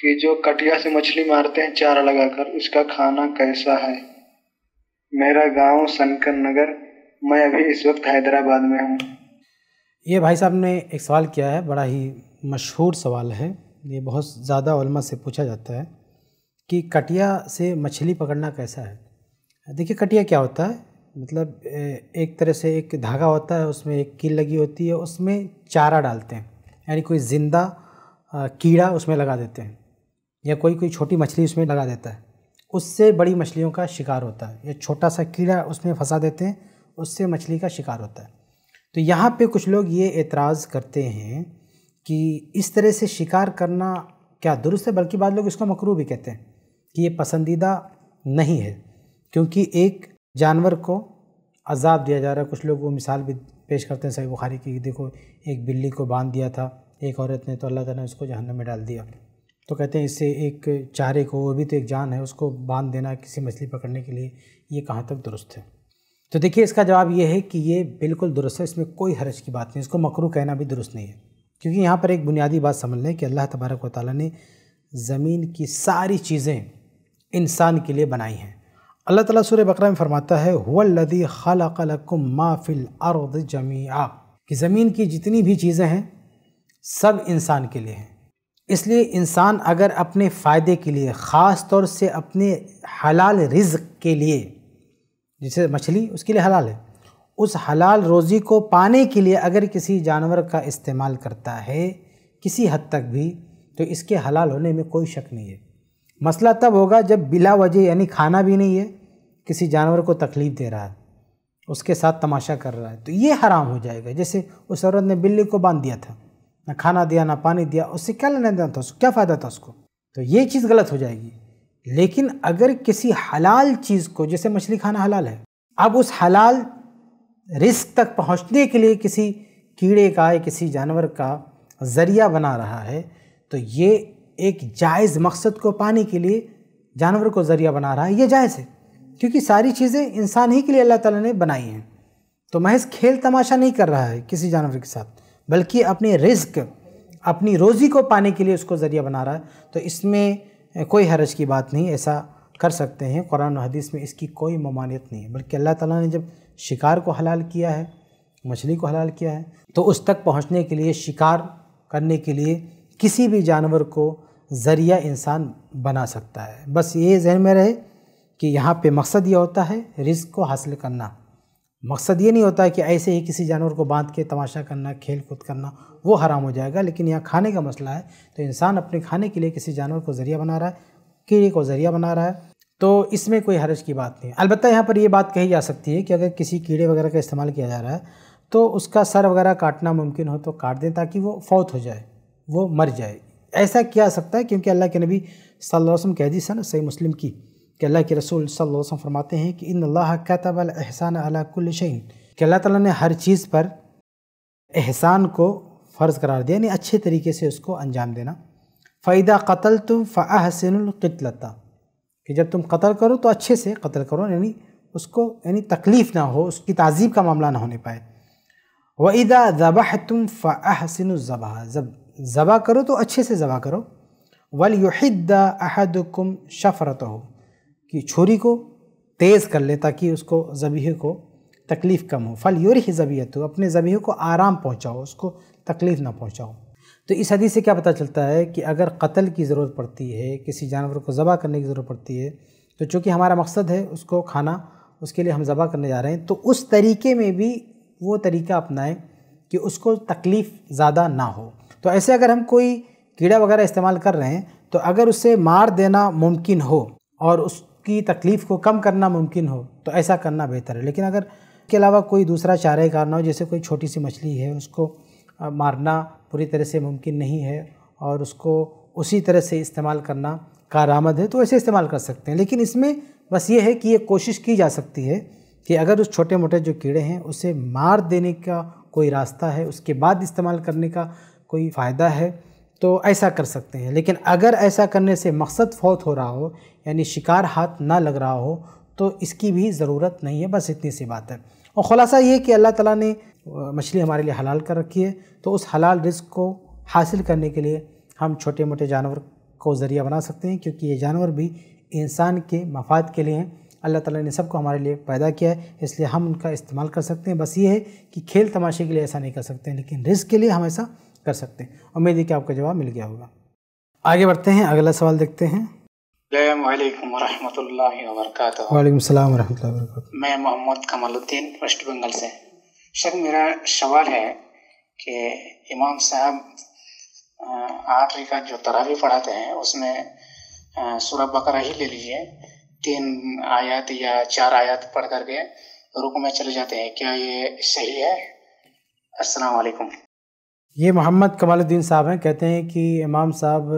कि जो कटिया से मछली मारते हैं चारा लगाकर उसका खाना कैसा है मेरा गांव सनकर नगर मैं अभी इस वक्त हैदराबाद में हूँ ये भाई साहब ने एक सवाल किया है बड़ा ही मशहूर सवाल है ये बहुत ज़्यादा उलमा से पूछा जाता है कि कटिया से मछली पकड़ना कैसा है देखिए कटिया क्या होता है मतलब एक तरह से एक धागा होता है उसमें एक कील लगी होती है उसमें चारा डालते हैं यानी कोई ज़िंदा कीड़ा उसमें लगा देते हैं या कोई कोई छोटी मछली उसमें लगा देता है उससे बड़ी मछलियों का शिकार होता है या छोटा सा कीड़ा उसमें फंसा देते हैं उससे मछली का शिकार होता है तो यहाँ पे कुछ लोग ये एतराज़ करते हैं कि इस तरह से शिकार करना क्या दुरुस्त है बल्कि बाद लोग इसको मकरू भी कहते हैं कि ये पसंदीदा नहीं है क्योंकि एक जानवर को अजाब दिया जा रहा है कुछ लोग वो मिसाल भी पेश करते हैं सही बुखारी की देखो एक बिल्ली को बांध दिया था एक औरत ने तो अल्लाह तला ने उसको जहन्नम में डाल दिया तो कहते हैं इससे एक चारे को वो भी तो एक जान है उसको बांध देना किसी मछली पकड़ने के लिए ये कहाँ तक दुरुस्त है तो देखिए इसका जवाब ये है कि ये बिल्कुल दुरुस्त है इसमें कोई हर्ज की बात नहीं इसको मकरू कहना भी दुरुस्त नहीं है क्योंकि यहाँ पर एक बुनियादी बात समझ लें कि अल्लाह तबारक व ताली ने ज़मीन की सारी चीज़ें इंसान के लिए बनाई हैं अल्लाह ताला सूर्य बकरा में फरमाता है हुल्लदी खलकुम माफिल अर्द जमीआ कि ज़मीन की जितनी भी चीज़ें हैं सब इंसान के लिए हैं इसलिए इंसान अगर अपने फ़ायदे के लिए ख़ास तौर से अपने हलाल रिज़ के लिए जैसे मछली उसके लिए हलाल है उस हलाल रोज़ी को पाने के लिए अगर किसी जानवर का इस्तेमाल करता है किसी हद तक भी तो इसके हलाल होने में कोई शक नहीं है मसला तब होगा जब बिला वजह यानी खाना भी नहीं है किसी जानवर को तकलीफ़ दे रहा है उसके साथ तमाशा कर रहा है तो ये हराम हो जाएगा जैसे उस औरत ने बिल्ली को बांध दिया था ना खाना दिया ना पानी दिया उससे क्या लेना देना था उसको क्या फ़ायदा था उसको तो ये चीज़ गलत हो जाएगी लेकिन अगर किसी हलाल चीज़ को जैसे मछली खाना हलाल है अब उस हलाल रिस्क तक पहुंचने के लिए किसी कीड़े का या किसी जानवर का ज़रिया बना रहा है तो ये एक जायज़ मकसद को पाने के लिए जानवर को ज़रिया बना रहा है ये जायज़ है क्योंकि सारी चीज़ें इंसान ही के लिए अल्लाह ताला ने बनाई हैं तो महज खेल तमाशा नहीं कर रहा है किसी जानवर के साथ बल्कि अपने रिस्क अपनी रोज़ी को पाने के लिए उसको ज़रिया बना रहा है तो इसमें कोई हरज की बात नहीं ऐसा कर सकते हैं कुरान हदीस में इसकी कोई ममानियत नहीं है बल्कि अल्लाह ताला ने जब शिकार को हलाल किया है मछली को हलाल किया है तो उस तक पहुंचने के लिए शिकार करने के लिए किसी भी जानवर को ज़रिया इंसान बना सकता है बस ये जहन में रहे कि यहाँ पे मकसद ये होता है रिस्क को हासिल करना मकसद ये नहीं होता है कि ऐसे ही किसी जानवर को बांध के तमाशा करना खेल कूद करना वो हराम हो जाएगा लेकिन यहाँ खाने का मसला है तो इंसान अपने खाने के लिए किसी जानवर को ज़रिया बना रहा है कीड़े को ज़रिया बना रहा है तो इसमें कोई हरज की बात नहीं अलबत्त यहाँ पर ये बात कही जा सकती है कि अगर किसी कीड़े वगैरह का इस्तेमाल किया जा रहा है तो उसका सर वगैरह काटना मुमकिन हो तो काट दें ताकि वो फौत हो जाए वो मर जाए ऐसा किया सकता है क्योंकि अल्लाह के नबी सल्लल्लाहु कह दी की सही मुस्लिम की कि अल्लाह के रसूल सल्लल्लाहु फरमाते हैं कि इन अल्लाह कतब एहसान अला कुल कि अल्लाह ताला ने हर चीज़ पर एहसान को फ़र्ज़ करार दिया यानी अच्छे तरीके से उसको अंजाम देना फ़ायदा कतल तो फ़ाहसिनकतलता कि जब तुम कत्ल करो तो अच्छे से कत्ल करो यानी उसको यानी तकलीफ़ ना हो उसकी तहजीब का मामला ना होने पाए वईदा ज़बह तुम फ़ाहसिन ज़बह जब ज़बह करो तो अच्छे से ज़बह करो वल अहद कुम शफ़रत हो कि छुरी को तेज़ कर ले ताकि उसको ज़बीहे को तकलीफ़ कम हो फल यूर ही ज़बीयत हो अपने ज़बीहे को आराम पहुँचाओ उसको तकलीफ़ ना पहुँचाओ तो इस हदीस से क्या पता चलता है कि अगर कत्ल की ज़रूरत पड़ती है किसी जानवर को ज़बह करने की ज़रूरत पड़ती है तो चूँकि हमारा मकसद है उसको खाना उसके लिए हम ज़बह करने जा रहे हैं तो उस तरीके में भी वो तरीका अपनाएं कि उसको तकलीफ़ ज़्यादा ना हो तो ऐसे अगर हम कोई कीड़ा वगैरह इस्तेमाल कर रहे हैं तो अगर उसे मार देना मुमकिन हो और उसकी तकलीफ़ को कम करना मुमकिन हो तो ऐसा करना बेहतर है लेकिन अगर इसके अलावा कोई दूसरा चारा कारण हो जैसे कोई छोटी सी मछली है उसको मारना पूरी तरह से मुमकिन नहीं है और उसको उसी तरह से इस्तेमाल करना कारामद है तो ऐसे इस्तेमाल कर सकते हैं लेकिन इसमें बस ये है कि ये कोशिश की जा सकती है कि अगर उस छोटे मोटे जो कीड़े हैं उसे मार देने का कोई रास्ता है उसके बाद इस्तेमाल करने का कोई फ़ायदा है तो ऐसा कर सकते हैं लेकिन अगर ऐसा करने से मकसद फौत हो रहा हो यानी शिकार हाथ ना लग रहा हो तो इसकी भी ज़रूरत नहीं है बस इतनी सी बात है और ख़ुलासा ये कि अल्लाह ताला ने मछली हमारे लिए हलाल कर रखी है तो उस हलाल रिस्क को हासिल करने के लिए हम छोटे मोटे जानवर को ज़रिया बना सकते हैं क्योंकि ये जानवर भी इंसान के मफाद के लिए हैं अल्लाह ताला ने सबको हमारे लिए पैदा किया है इसलिए हम उनका इस्तेमाल कर सकते हैं बस ये है कि खेल तमाशे के लिए ऐसा नहीं कर सकते लेकिन रिस्क के लिए हम ऐसा कर सकते हैं उम्मीद है कि आपका जवाब मिल गया होगा आगे बढ़ते हैं अगला सवाल देखते हैं वरहमल वरक मैं मोहम्मद कमलुद्दीन वेस्ट बंगाल से सर मेरा सवाल है कि इमाम साहब आखिरी का जो तरावी पढ़ाते हैं उसमें सूरह बकरा ही ले लीजिए तीन आयत या चार आयत पढ़ करके रुक में चले जाते हैं क्या ये सही है अस्सलाम वालेकुम ये मोहम्मद कमालुद्दीन साहब हैं कहते हैं कि इमाम साहब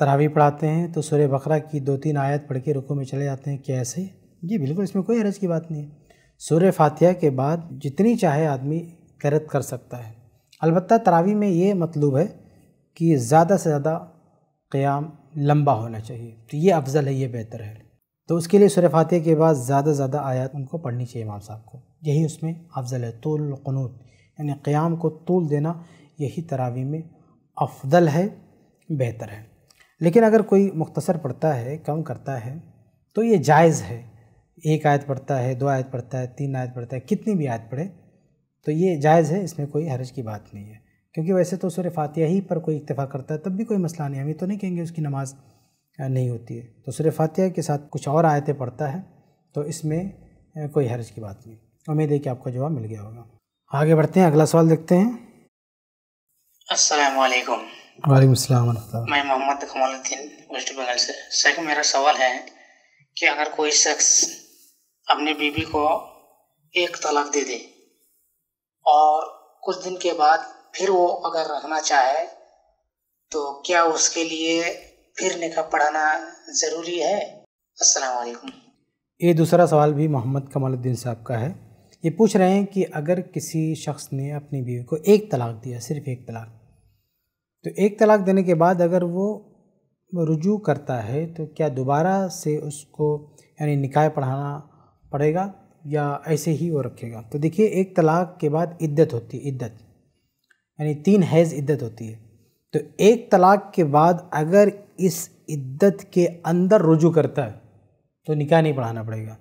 तरावी पढ़ाते हैं तो सूर्य बकरा की दो तीन आयत पढ़ के रुकों में चले जाते हैं क्या ऐसे जी बिल्कुल इसमें कोई हरज की बात नहीं है सूर्य फातिहा के बाद जितनी चाहे आदमी करत कर सकता है अलबत् तरावी में ये मतलूब है कि ज़्यादा से ज़्यादा क़्याम लंबा होना चाहिए तो ये अफजल है ये बेहतर है तो उसके लिए सूर्य फातिहा के बाद ज़्यादा से ज़्यादा आयात उनको पढ़नी चाहिए इमाम साहब को यही उसमें अफजल है तोल क़नूत यानी क़्याम को तोल देना यही तरावी में अफजल है बेहतर है लेकिन अगर कोई मुख्तसर पढ़ता है कम करता है तो ये जायज़ है एक आयत पढ़ता है दो आयत पढ़ता है तीन आयत पढ़ता है कितनी भी आयत पढ़े तो ये जायज़ है इसमें कोई हरज की बात नहीं है क्योंकि वैसे तो सूर्य फातिहा ही पर कोई इतफ़ा करता है तब भी कोई मसला नहीं हम ये तो नहीं कहेंगे उसकी नमाज़ नहीं होती है तो सूर्य फातिहा के साथ कुछ और आयतें पढ़ता है तो इसमें कोई हरज की बात नहीं उम्मीद है कि आपका जवाब मिल गया होगा आगे बढ़ते हैं अगला सवाल देखते हैं असलकुम वालेकुम अस्सलाम मैं मोहम्मद कमालुद्दीन वेस्ट बंगाल से सर मेरा सवाल है कि अगर कोई शख्स अपने बीवी को एक तलाक दे दे और कुछ दिन के बाद फिर वो अगर रहना चाहे तो क्या उसके लिए फिर निकाह पढ़ाना ज़रूरी है वालेकुम ये दूसरा सवाल भी मोहम्मद कमालुद्दीन साहब का है ये पूछ रहे हैं कि अगर किसी शख्स ने अपनी बीवी को एक तलाक दिया सिर्फ एक तलाक तो एक तलाक देने के बाद अगर वो रुजू करता है तो क्या दोबारा से उसको यानी निकाय पढ़ाना पड़ेगा या ऐसे ही वो रखेगा तो देखिए एक तलाक के बाद इद्दत होती है इद्दत यानी तीन हैज़ इद्दत होती है तो एक तलाक के बाद अगर इस इद्दत के अंदर रुजू करता है तो निकाह नहीं बढ़ाना पड़ेगा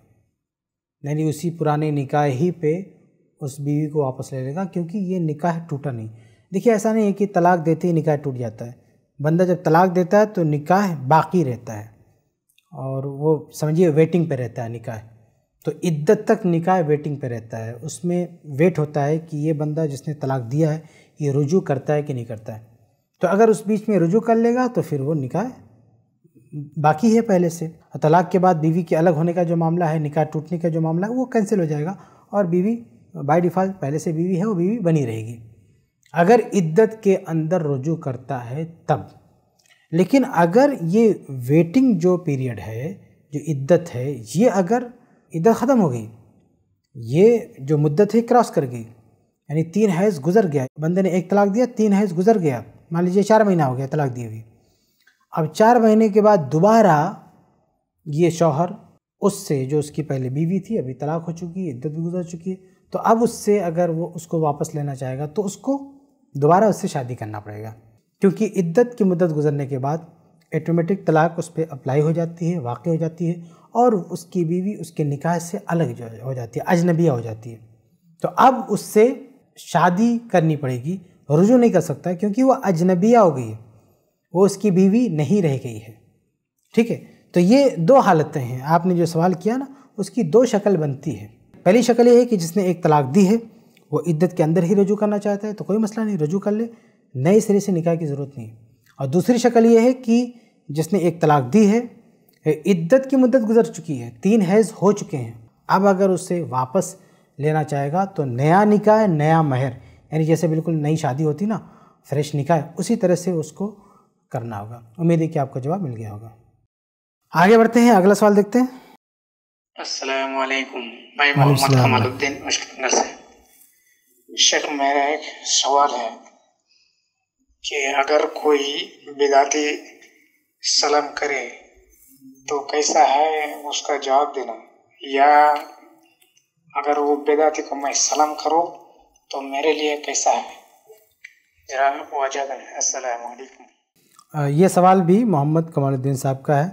यानी उसी पुराने निकाह ही पे उस बीवी को वापस ले लेगा क्योंकि ये निकाह टूटा नहीं देखिए ऐसा नहीं है कि तलाक देते ही निकाह टूट जाता है बंदा जब तलाक देता है तो निकाह बाकी रहता है और वो समझिए वेटिंग पे रहता है निकाह तो इद्दत तक निकाय वेटिंग पे रहता है उसमें वेट होता है कि ये बंदा जिसने तलाक दिया है ये रुजू करता है कि नहीं करता है तो अगर उस बीच में रुजू कर लेगा तो फिर वो निकाय बाकी है पहले से और तलाक के बाद बीवी के अलग होने का जो मामला है निकाय टूटने का जो मामला है वो कैंसिल हो जाएगा और बीवी बाई डिफ़ॉल्ट पहले से बीवी है वो बीवी बनी रहेगी अगर इद्दत के अंदर रुजू करता है तब लेकिन अगर ये वेटिंग जो पीरियड है जो इद्दत है ये अगर इधर ख़त्म हो गई ये जो मुद्दत है क्रॉस कर गई यानी तीन हैज़ गुजर गया बंदे ने एक तलाक दिया तीन हैज़ गुजर गया मान लीजिए चार महीना हो गया तलाक दिए हुए अब चार महीने के बाद दोबारा ये शौहर उससे जो उसकी पहले बीवी थी अभी तलाक हो चुकी है इद्दत भी गुजर चुकी है तो अब उससे अगर वो उसको वापस लेना चाहेगा तो उसको दोबारा उससे शादी करना पड़ेगा क्योंकि इद्दत की मुद्दत गुजरने के बाद एटोमेटिक तलाक उस पर अप्लाई हो जाती है वाक़ हो जाती है और उसकी बीवी उसके निकाह से अलग जो हो जाती है अजनबिया हो जाती है तो अब उससे शादी करनी पड़ेगी रुजू नहीं कर सकता क्योंकि वो अजनबिया हो गई है वो उसकी बीवी नहीं रह गई है ठीक है तो ये दो हालतें हैं आपने जो सवाल किया ना उसकी दो शक्ल बनती है पहली शक्ल ये है कि जिसने एक तलाक दी है वो इद्दत के अंदर ही रजू करना चाहता है तो कोई मसला नहीं रजू कर ले नए सिरे से निकाह की ज़रूरत नहीं है और दूसरी शक्ल ये है कि जिसने एक तलाक दी है इद्दत की मुद्दत गुजर चुकी है तीन हैज़ हो चुके हैं अब अगर उसे वापस लेना चाहेगा तो नया निकाह नया महर यानी जैसे बिल्कुल नई शादी होती ना फ्रेश निकाह उसी तरह से उसको करना होगा उम्मीद है कि आपको जवाब मिल गया होगा आगे बढ़ते हैं अगला सवाल देखते हैं मैं मोहम्मद कमालुद्दीन से शेख मेरा एक सवाल है कि अगर कोई बिदाती सलाम करे तो कैसा है उसका जवाब देना या अगर वो बेदाती को मैं सलाम करूँ तो मेरे लिए कैसा है ये सवाल भी मोहम्मद कमालुद्दीन साहब का है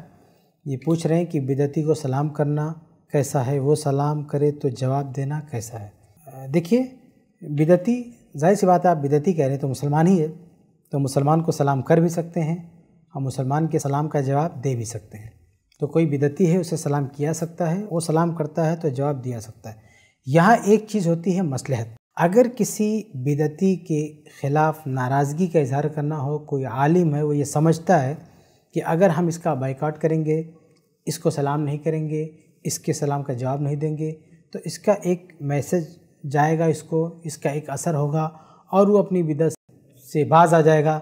ये पूछ रहे हैं कि बिदती को सलाम करना कैसा है वो सलाम करे तो जवाब देना कैसा है देखिए बिदती जाहिर सी बात है आप बिदती कह रहे हैं तो मुसलमान ही है तो मुसलमान को सलाम कर भी सकते हैं और मुसलमान के सलाम का जवाब दे भी सकते हैं तो कोई बिदती है उसे सलाम किया सकता है वो सलाम करता है तो जवाब दिया सकता है यहाँ एक चीज़ होती है मसलहत अगर किसी बिदती के ख़िलाफ़ नाराज़गी का इजहार करना हो कोई आलिम है वो ये समझता है कि अगर हम इसका बाइकआउट करेंगे इसको सलाम नहीं करेंगे इसके सलाम का जवाब नहीं देंगे तो इसका एक मैसेज जाएगा इसको इसका एक असर होगा और वो अपनी बिदत से बाज आ जाएगा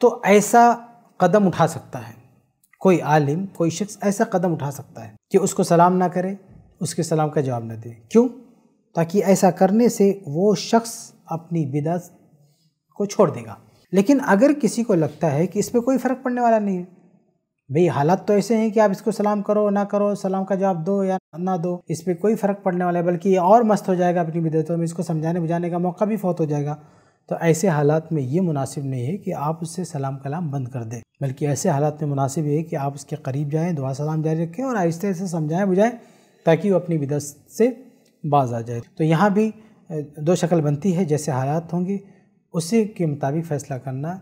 तो ऐसा कदम उठा सकता है कोई आलिम कोई शख्स ऐसा कदम उठा सकता है कि उसको सलाम ना करे उसके सलाम का जवाब ना दे क्यों ताकि ऐसा करने से वो शख्स अपनी बिदत को छोड़ देगा लेकिन अगर किसी को लगता है कि इसमें कोई फ़र्क पड़ने वाला नहीं है भाई हालात तो ऐसे हैं कि आप इसको सलाम करो ना करो सलाम का जवाब दो या ना दो इस पर कोई फ़र्क पड़ने वाला है बल्कि ये और मस्त हो जाएगा अपनी बिदतों में इसको समझाने बुझाने का मौका भी फौत हो जाएगा तो ऐसे हालात में ये मुनासिब नहीं है कि आप उससे सलाम कलाम बंद कर दें बल्कि ऐसे हालात में मुनासिब है कि आप उसके करीब जाएँ दुआ सलाम जारी रखें और आहिस्ते आहिस्ते समझाएँ बुझाएँ ताकि वो अपनी विदत से बाज आ जाए तो यहाँ भी दो शक्ल बनती है जैसे हालात होंगे उसी के मुताबिक फ़ैसला करना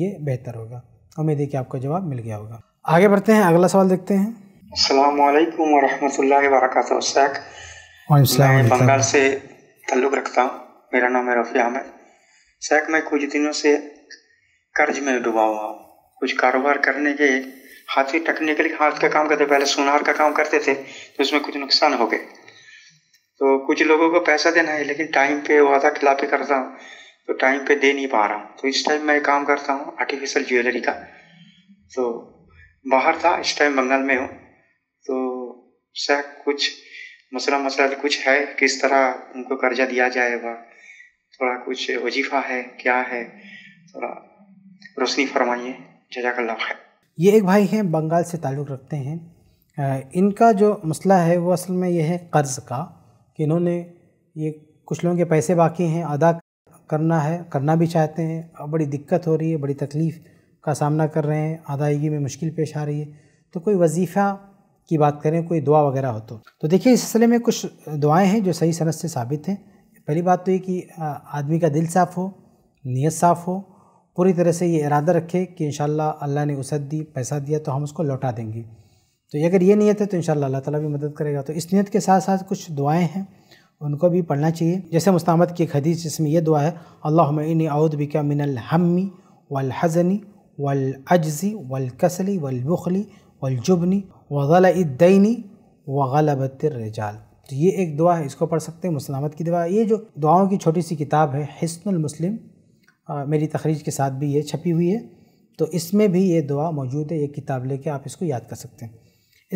ये बेहतर होगा उम्मीद है कि आपका जवाब मिल गया होगा आगे बढ़ते हैं अगला सवाल देखते हैं अल्लाम वरहमल वरक मैं बंगाल से ताल्लुक़ रखता हूँ मेरा नाम है रफ़ी अहमद शायद मैं कुछ दिनों से कर्ज में डूबा हुआ हूँ कुछ कारोबार करने के हाथ ही टकने के लिए हाथ का काम करते पहले सोनार का काम करते थे तो उसमें कुछ नुकसान हो गए तो कुछ लोगों को पैसा देना है लेकिन टाइम पे वादा खिलाफी करता हूँ तो टाइम पे दे नहीं पा रहा हूँ तो इस टाइम मैं काम करता हूँ आर्टिफिशियल ज्वेलरी का तो बाहर था इस टाइम बंगाल में हूँ तो शायद कुछ मसला मसला कुछ है किस तरह उनको कर्जा दिया जाएगा थोड़ा कुछ वजीफा है क्या है थोड़ा रोशनी फरमाइए जजाकल्ला खैर ये एक भाई हैं बंगाल से ताल्लुक़ रखते हैं इनका जो मसला है वो असल में ये है कर्ज़ का कि इन्होंने ये कुछ लोगों के पैसे बाकी हैं अदा करना है करना भी चाहते हैं और बड़ी दिक्कत हो रही है बड़ी तकलीफ़ का सामना कर रहे हैं अदायगी में मुश्किल पेश आ रही है तो कोई वजीफ़ा की बात करें कोई दुआ वगैरह हो तो तो देखिए इस सिलसिले में कुछ दुआएं हैं जो सही सनत से साबित हैं पहली बात तो ये कि आदमी का दिल साफ़ हो नीयत साफ़ हो पूरी तरह से ये इरादा रखे कि इन अल्लाह ने उसद दी पैसा दिया तो हम उसको लौटा देंगे तो ये अगर ये नीयत है तो इन अल्लाह ताला भी मदद करेगा तो इस नीयत के साथ साथ कुछ दुआएं हैं उनको भी पढ़ना चाहिए जैसे मुस्तामद की एक जिसमें यह दुआ है अल्लाह इन बिका मिनल हमी वल हज़नी वल अजज़ी वल कसली वल बुखली वल जुबनी वगल दैनी तो ये एक दुआ है इसको पढ़ सकते हैं मुसलामत की दुआ ये जो दुआओं की छोटी सी किताब है हसनुल मुस्लिम मेरी तखरीज के साथ भी ये छपी हुई है तो इसमें भी ये दुआ मौजूद है ये किताब लेके आप इसको याद कर सकते हैं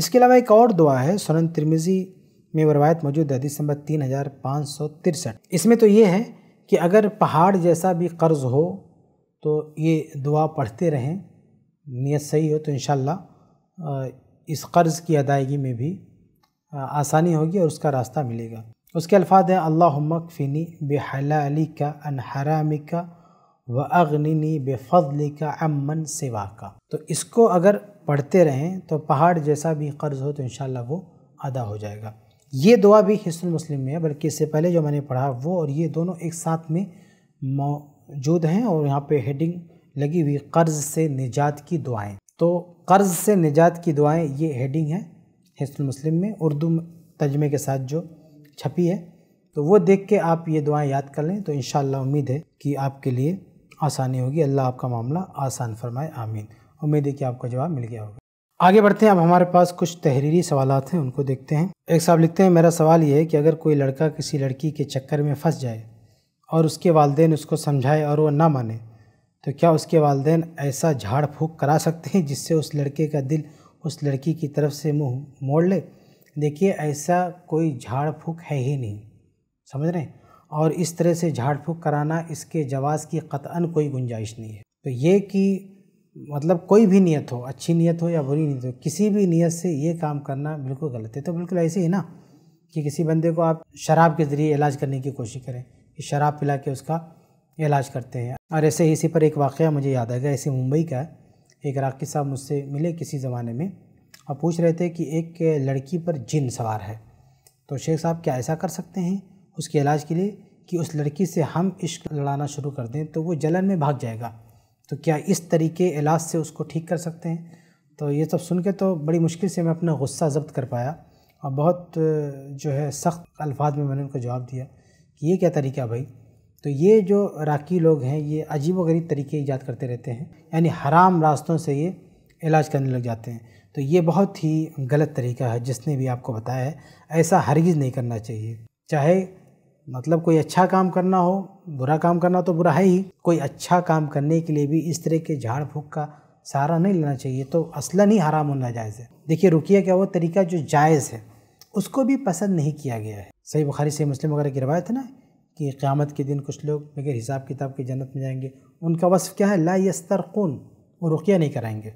इसके अलावा एक और दुआ है सुनन तिरमिज़ी में रवायत मौजूद है दिसंबर तीन हज़ार पाँच सौ तिरसठ इसमें तो ये है कि अगर पहाड़ जैसा भी कर्ज़ हो तो ये दुआ पढ़ते रहें नीयत सही हो तो इन इस कर्ज़ की अदायगी में भी आसानी होगी और उसका रास्ता मिलेगा उसके अल्फाज हैं अल्लाह मकफ़िनी बेहलाली का अनहरामी का व अग्निनी बेफली का अमन सिवा का तो इसको अगर पढ़ते रहें तो पहाड़ जैसा भी कर्ज़ हो तो इन वो अदा हो जाएगा ये दुआ भी हिस्सन मुस्लिम में है बल्कि इससे पहले जो मैंने पढ़ा वो और ये दोनों एक साथ में मौजूद हैं और यहाँ पे हेडिंग लगी हुई कर्ज़ से निजात की दुआएं तो कर्ज़ से निजात की दुआएं ये हेडिंग है मुस्लिम में उर्दू तर्जमे के साथ जो छपी है तो वो देख के आप ये दुआएं याद कर लें तो इन उम्मीद है कि आपके लिए आसानी होगी अल्लाह आपका मामला आसान फरमाए आमीन उम्मीद है कि आपका जवाब मिल गया होगा आगे बढ़ते हैं अब हमारे पास कुछ तहरीरी सवाल हैं उनको देखते हैं एक साहब लिखते हैं मेरा सवाल ये है कि अगर कोई लड़का किसी लड़की के चक्कर में फंस जाए और उसके वालदेन उसको समझाए और वो ना माने तो क्या उसके वालदेन ऐसा झाड़ फूँक करा सकते हैं जिससे उस लड़के का दिल उस लड़की की तरफ से मुंह मोड़ ले देखिए ऐसा कोई झाड़ फूक है ही नहीं समझ रहे हैं और इस तरह से झाड़ फूक कराना इसके जवाज़ की कतअन कोई गुंजाइश नहीं है तो ये कि मतलब कोई भी नीयत हो अच्छी नीयत हो या बुरी नीयत हो किसी भी नीयत से ये काम करना बिल्कुल गलत है तो बिल्कुल ऐसे ही ना कि किसी बंदे को आप शराब के ज़रिए इलाज करने की कोशिश करें कि शराब पिला के उसका इलाज करते हैं और ऐसे ही इसी पर एक वाक़ मुझे याद आ गया ऐसे मुंबई का है एक राखी साहब मुझसे मिले किसी ज़माने में और पूछ रहे थे कि एक लड़की पर जिन सवार है तो शेख साहब क्या ऐसा कर सकते हैं उसके इलाज के लिए कि उस लड़की से हम इश्क लड़ाना शुरू कर दें तो वो जलन में भाग जाएगा तो क्या इस तरीके इलाज से उसको ठीक कर सकते हैं तो ये सब सुन के तो बड़ी मुश्किल से मैं अपना गुस्सा जब्त कर पाया और बहुत जो है सख्त अल्फाज में मैंने उनको जवाब दिया कि ये क्या तरीका भाई तो ये जो राकी लोग हैं ये अजीब वरीब तरीके ईजाद करते रहते हैं यानी हराम रास्तों से ये इलाज करने लग जाते हैं तो ये बहुत ही गलत तरीका है जिसने भी आपको बताया है ऐसा हरगिज़ नहीं करना चाहिए चाहे मतलब कोई अच्छा काम करना हो बुरा काम करना तो बुरा है ही कोई अच्छा काम करने के लिए भी इस तरह के झाड़ फूक का सहारा नहीं लेना चाहिए तो असला नहीं हराम होना जायज़ है देखिए रुकिया का वो तरीका जो जायज़ है उसको भी पसंद नहीं किया गया है सही बुखारी से मुस्लिम वगैरह की रवायत है ना कि क़्यामत के दिन कुछ लोग बगैर हिसाब किताब के जन्नत में जाएंगे उनका वसफ़ क्या है ला यस्तर कौन वो रुकिया नहीं कराएंगे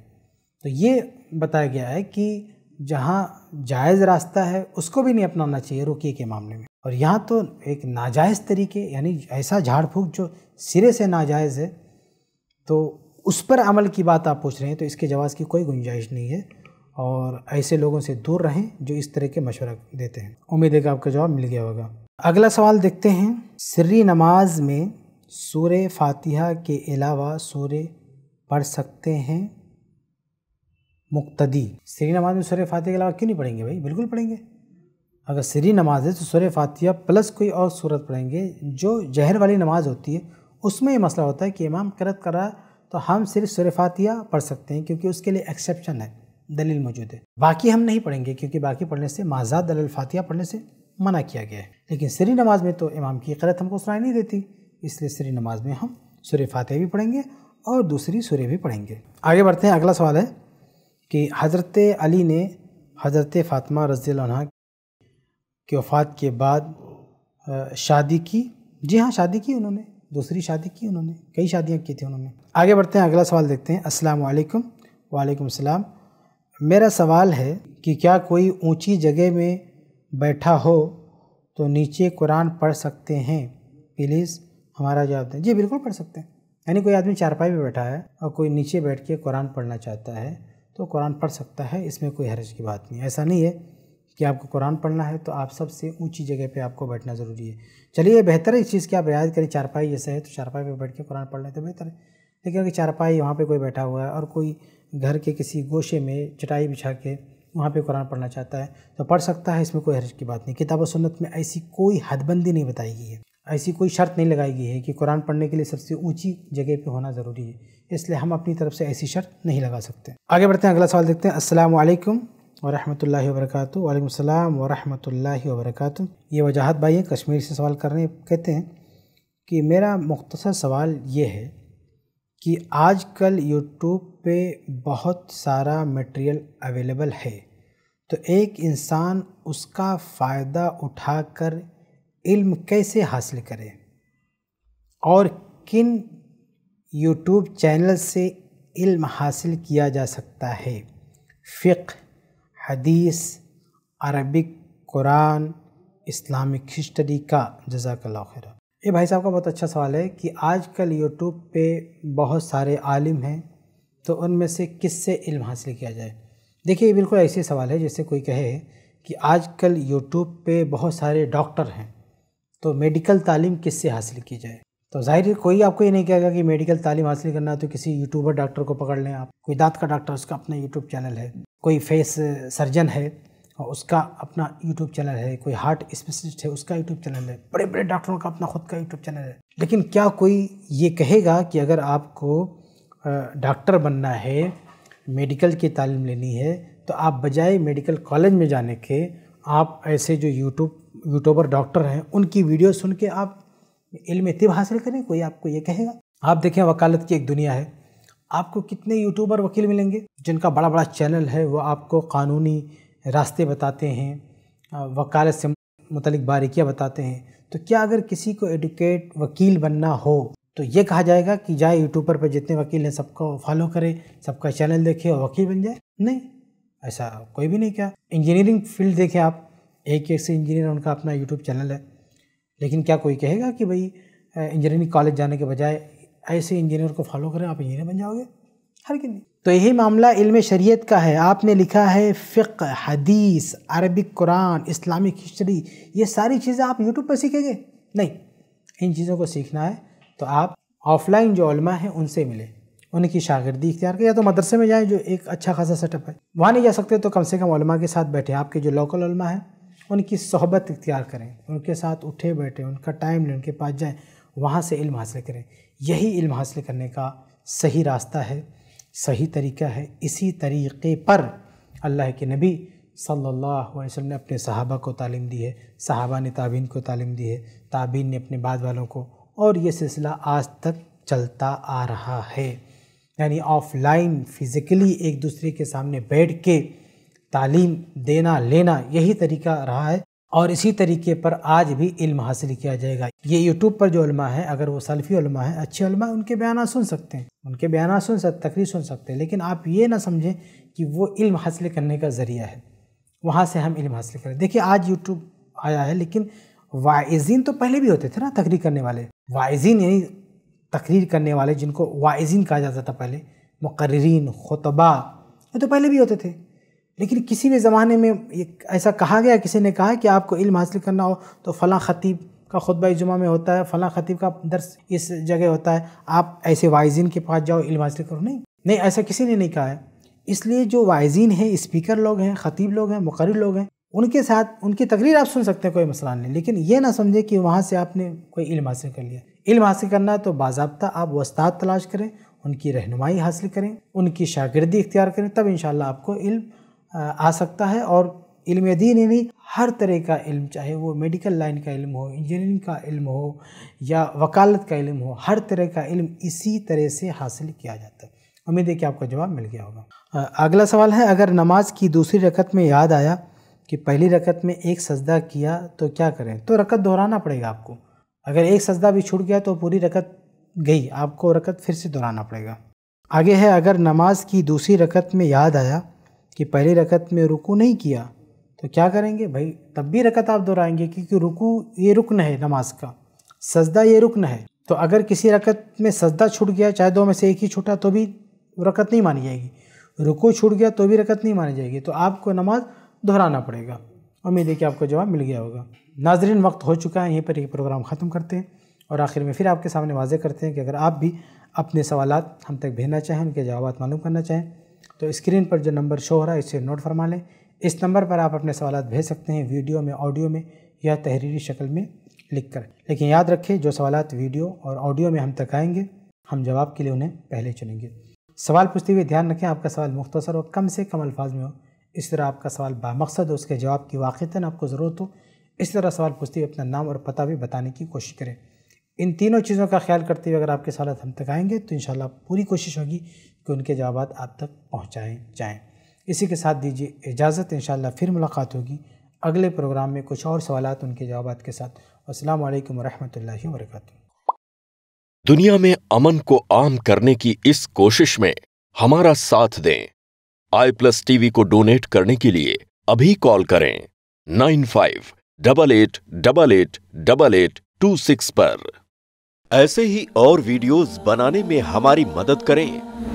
तो ये बताया गया है कि जहाँ जायज़ रास्ता है उसको भी नहीं अपनाना चाहिए रुकिए के मामले में और यहाँ तो एक नाजायज़ तरीके यानी ऐसा झाड़ फूँक जो सिरे से नाजायज़ है तो उस पर अमल की बात आप पूछ रहे हैं तो इसके जवाब की कोई गुंजाइश नहीं है और ऐसे लोगों से दूर रहें जो इस तरह के मशवरा देते हैं उम्मीद है कि आपका जवाब मिल गया होगा अगला सवाल देखते हैं सिरी नमाज में सूर फातिहा के अलावा सूर्य पढ़ सकते हैं मुक्तदी सिरी नमाज में सूर्य फातिहा के अलावा क्यों नहीं पढ़ेंगे भाई बिल्कुल पढ़ेंगे अगर सिरी नमाज है तो सूर्य फातिहा प्लस कोई और सूरत पढ़ेंगे जो जहर वाली नमाज होती है उसमें ये मसला होता है कि इमाम करत कर रहा है तो हम सिर्फ सूर्य फातिहा पढ़ सकते हैं क्योंकि उसके लिए एक्सेप्शन है दलील मौजूद है बाकी हम नहीं पढ़ेंगे क्योंकि बाकी पढ़ने से माजाद दल फातिहा पढ़ने से मना किया गया है लेकिन सरी नमाज में तो इमाम की करत हमको सुनाई नहीं देती इसलिए सरी नमाज में हम सुर फातह भी पढ़ेंगे और दूसरी सूर्य भी पढ़ेंगे आगे बढ़ते हैं अगला सवाल है कि हज़रत अली ने हज़रत फ़ातमा रज़ी के वफ़ात के बाद शादी की जी हाँ शादी की उन्होंने दूसरी शादी की उन्होंने कई शादियाँ की थी उन्होंने आगे बढ़ते हैं अगला सवाल देखते हैं अस्सलाम वालेकुम वालेकुम सलाम मेरा सवाल है कि क्या कोई ऊंची जगह में बैठा हो तो नीचे कुरान पढ़ सकते हैं प्लीज़ हमारा जवाब दें जी बिल्कुल पढ़ सकते हैं यानी कोई आदमी चारपाई पे बैठा है और कोई नीचे बैठ के कुरान पढ़ना चाहता है तो कुरान पढ़ सकता है इसमें कोई हरज की बात नहीं ऐसा नहीं है कि आपको कुरान पढ़ना है तो आप सबसे ऊंची जगह पे आपको बैठना ज़रूरी है चलिए बेहतर है इस चीज़ की आप रियायत करें चारपाई जैसे है तो चारपाई पे बैठ के कुरान पढ़ना तो बेहतर है लेकिन अगर चारपाई वहाँ पे कोई बैठा हुआ है और कोई घर के किसी गोशे में चटाई बिछा के वहाँ पे कुरान पढ़ना चाहता है तो पढ़ सकता है इसमें कोई हर्ज की बात नहीं किताब सुन्नत में ऐसी कोई हदबंदी नहीं बताई गई है ऐसी कोई शर्त नहीं लगाई गई है कि कुरान पढ़ने के लिए सबसे ऊंची जगह पे होना ज़रूरी है इसलिए हम अपनी तरफ से ऐसी शर्त नहीं लगा सकते आगे बढ़ते हैं अगला सवाल देखते हैं असल वालेकुम वरक वालेकाम वालेकुम वरक ये वजाहत भाई हैं कश्मीर से सवाल कर रहे हैं कहते हैं कि मेरा मुख्तर सवाल ये है कि आजकल यूट्यूब पे बहुत सारा मटेरियल अवेलेबल है तो एक इंसान उसका फ़ायदा उठाकर इल्म कैसे हासिल करे और किन यूट्यूब चैनल से इल्म हासिल किया जा सकता है फ़िक हदीस अरबिक कुरान इस्लामिक हिस्ट्री का जजाकला खरा ये भाई साहब का बहुत अच्छा सवाल है कि आजकल यूट्यूब पे बहुत सारे आलिम हैं तो उनमें से किससे इल्म हासिल किया जाए देखिए ये बिल्कुल ऐसे सवाल है जैसे कोई कहे कि आजकल यूट्यूब पे बहुत सारे डॉक्टर हैं तो मेडिकल तालीम किससे हासिल की जाए तो जाहिर है कोई आपको ये नहीं कहेगा कि मेडिकल तालीम हासिल करना तो किसी यूट्यूबर डॉक्टर को पकड़ लें आप कोई दांत का डॉक्टर उसका अपना यूट्यूब चैनल है कोई फेस सर्जन है उसका अपना यूट्यूब चैनल है कोई हार्ट स्पेशलिस्ट है उसका यूट्यूब चैनल है बड़े बड़े डॉक्टरों का अपना खुद का यूट्यूब चैनल है लेकिन क्या कोई ये कहेगा कि अगर आपको डॉक्टर बनना है मेडिकल की तालीम लेनी है तो आप बजाय मेडिकल कॉलेज में जाने के आप ऐसे जो यूट्यूब यूट्यूबर डॉक्टर हैं उनकी वीडियो सुन के आप इल्म तिब हासिल करें कोई आपको ये कहेगा आप देखें वकालत की एक दुनिया है आपको कितने यूट्यूबर वकील मिलेंगे जिनका बड़ा बड़ा चैनल है वो आपको कानूनी रास्ते बताते हैं वकालत से मतलब बारीकियाँ बताते हैं तो क्या अगर किसी को एडुकेट वकील बनना हो तो ये कहा जाएगा कि जाए यूट्यूबर पर जितने वकील हैं सबको फॉलो करें सबका चैनल देखें और वकील बन जाए नहीं ऐसा कोई भी नहीं क्या इंजीनियरिंग फील्ड देखें आप एक एक से इंजीनियर उनका अपना यूट्यूब चैनल है लेकिन क्या कोई कहेगा कि भाई इंजीनियरिंग कॉलेज जाने के बजाय ऐसे इंजीनियर को फॉलो करें आप इंजीनियर बन जाओगे हर किन्नी तो यही मामला इल्म शरीयत का है आपने लिखा है फ़िक हदीस अरबिक कुरान इस्लामिक हिस्ट्री ये सारी चीज़ें आप यूट्यूब पर सीखेंगे नहीं इन चीज़ों को सीखना है तो आप ऑफलाइन जो उलमा हैं उनसे मिले उनकी शागिर्दी इख्तियार करें या तो मदरसे में जाएँ जो एक अच्छा खासा सेटअप है वहाँ नहीं जा सकते तो कम से कम उलमा के साथ बैठे आपके जो लोकल उलमा हैं उनकी सोहबत इख्तियार करें उनके साथ उठे बैठे उनका टाइम लें उनके पास जाएँ वहाँ से इल्म हासिल करें यही इल्म हासिल करने का सही रास्ता है सही तरीका है इसी तरीक़े पर अल्लाह के नबी सल्लल्लाहु अलैहि वसल्लम ने अपने सहाबा को तालीम दी है सहाबा ने ताबीन को तालीम दी है ताबीन ने अपने बाद वालों को और ये सिलसिला आज तक चलता आ रहा है यानी ऑफलाइन फिज़िकली एक दूसरे के सामने बैठ के तालीम देना लेना यही तरीका रहा है और इसी तरीके पर आज भी इल्म हासिल किया जाएगा ये यूट्यूब पर जो उलमा है अगर वो सल्फ़ी उलमा है अच्छे उलमा उनके बयान सुन सकते हैं उनके बयान सुन सकते तकरीर सुन सकते हैं लेकिन आप ये ना समझें कि वो इल्म हासिल करने का ज़रिया है वहाँ से हम इल्म हासिल करें देखिए आज यूट्यूब आया है लेकिन वाइजीन तो पहले भी होते थे ना तकरीर करने वाले वाइजीन यानी तकरीर करने वाले जिनको वाइजीन कहा जाता था पहले मुकर्रीन खुतबा ये तो पहले भी होते थे लेकिन किसी भी ज़माने में ये ऐसा कहा गया किसी ने कहा कि आपको इल्म हासिल करना हो तो फ़लाँ ख़तीब का खुतबा जुमा में होता है फ़लाँ ख़तीब का दर्स इस जगह होता है आप ऐसे वाइजीन के पास जाओ इल्म हासिल करो नहीं नहीं ऐसा किसी ने नहीं कहा है इसलिए जो वाइजीन है स्पीकर लोग हैं ख़तीब लोग हैं मुकर लोग हैं उनके साथ उनकी तकरीर आप सुन सकते हैं कोई मसला नहीं लेकिन ये ना समझे कि वहाँ से आपने कोई इल्म हासिल कर लिया इल्म हासिल करना है तो बाबा आप वस्ताद तलाश करें उनकी रहनुमाई हासिल करें उनकी शागिर्दी इख्तियार करें तब इन आपको इल्म आ सकता है और इल्म दीन यानी हर तरह का इल्म चाहे वो मेडिकल लाइन का इल्म हो इंजीनियरिंग का इल्म हो या वकालत का इल्म हो हर तरह का इल्म इसी तरह से हासिल किया जाता है उम्मीद है कि आपका जवाब मिल गया होगा अगला सवाल है अगर नमाज की दूसरी रकत में याद आया कि पहली रकत में एक सजदा किया तो क्या करें तो रकत दोहराना पड़ेगा आपको अगर एक सजदा भी छूट गया तो पूरी रकत गई आपको रकत फिर से दोहराना पड़ेगा आगे है अगर नमाज की दूसरी रकत में याद आया कि पहली रकत में रुकू नहीं किया तो क्या करेंगे भाई तब भी रकत आप दोहराएंगे क्योंकि रुकू ये रुकन है नमाज का सजदा ये रुकन है तो अगर किसी रकत में सजदा छूट गया चाहे दो में से एक ही छूटा तो भी रकत नहीं मानी जाएगी रुकू छूट गया तो भी रकत नहीं मानी जाएगी तो आपको नमाज दोहराना पड़ेगा उम्मीद है कि आपको जवाब मिल गया होगा नाजरीन वक्त हो चुका है यहीं पर ये प्रोग्राम ख़त्म करते हैं और आखिर में फिर आपके सामने वाजे करते हैं कि अगर आप भी अपने सवाल हम तक भेजना चाहें उनके जवाब मालूम करना चाहें तो स्क्रीन पर जो नंबर शो हो रहा है इसे नोट फरमा लें इस नंबर पर आप अपने सवाल भेज सकते हैं वीडियो में ऑडियो में या तहरीरी शक्ल में लिख कर लेकिन याद रखें जो सवाल वीडियो और ऑडियो में हम तक आएंगे हम जवाब के लिए उन्हें पहले चुनेंगे सवाल पूछते हुए ध्यान रखें आपका सवाल मुख्तसर और कम से कम अल्फाज में हो इस तरह आपका सवाल बामकसद हो उसके जवाब की वाक़ता आपको ज़रूरत हो इस तरह सवाल पूछते हुए अपना नाम और पता भी बताने की कोशिश करें इन तीनों चीज़ों का ख्याल करते हुए अगर आपके सवाल हम तक आएंगे तो इन पूरी कोशिश होगी कि उनके जवाब आप तक पहुँचाए जाएँ इसी के साथ दीजिए इजाज़त इन फिर मुलाकात होगी अगले प्रोग्राम में कुछ और सवाल उनके जवाब के साथ अस्सलाम वालेकुम रहमतुल्लाहि दुनिया में अमन को आम करने की इस कोशिश में हमारा साथ दें आई प्लस टीवी को डोनेट करने के लिए अभी कॉल करें nine five double eight double eight double eight two six पर ऐसे ही और वीडियोस बनाने में हमारी मदद करें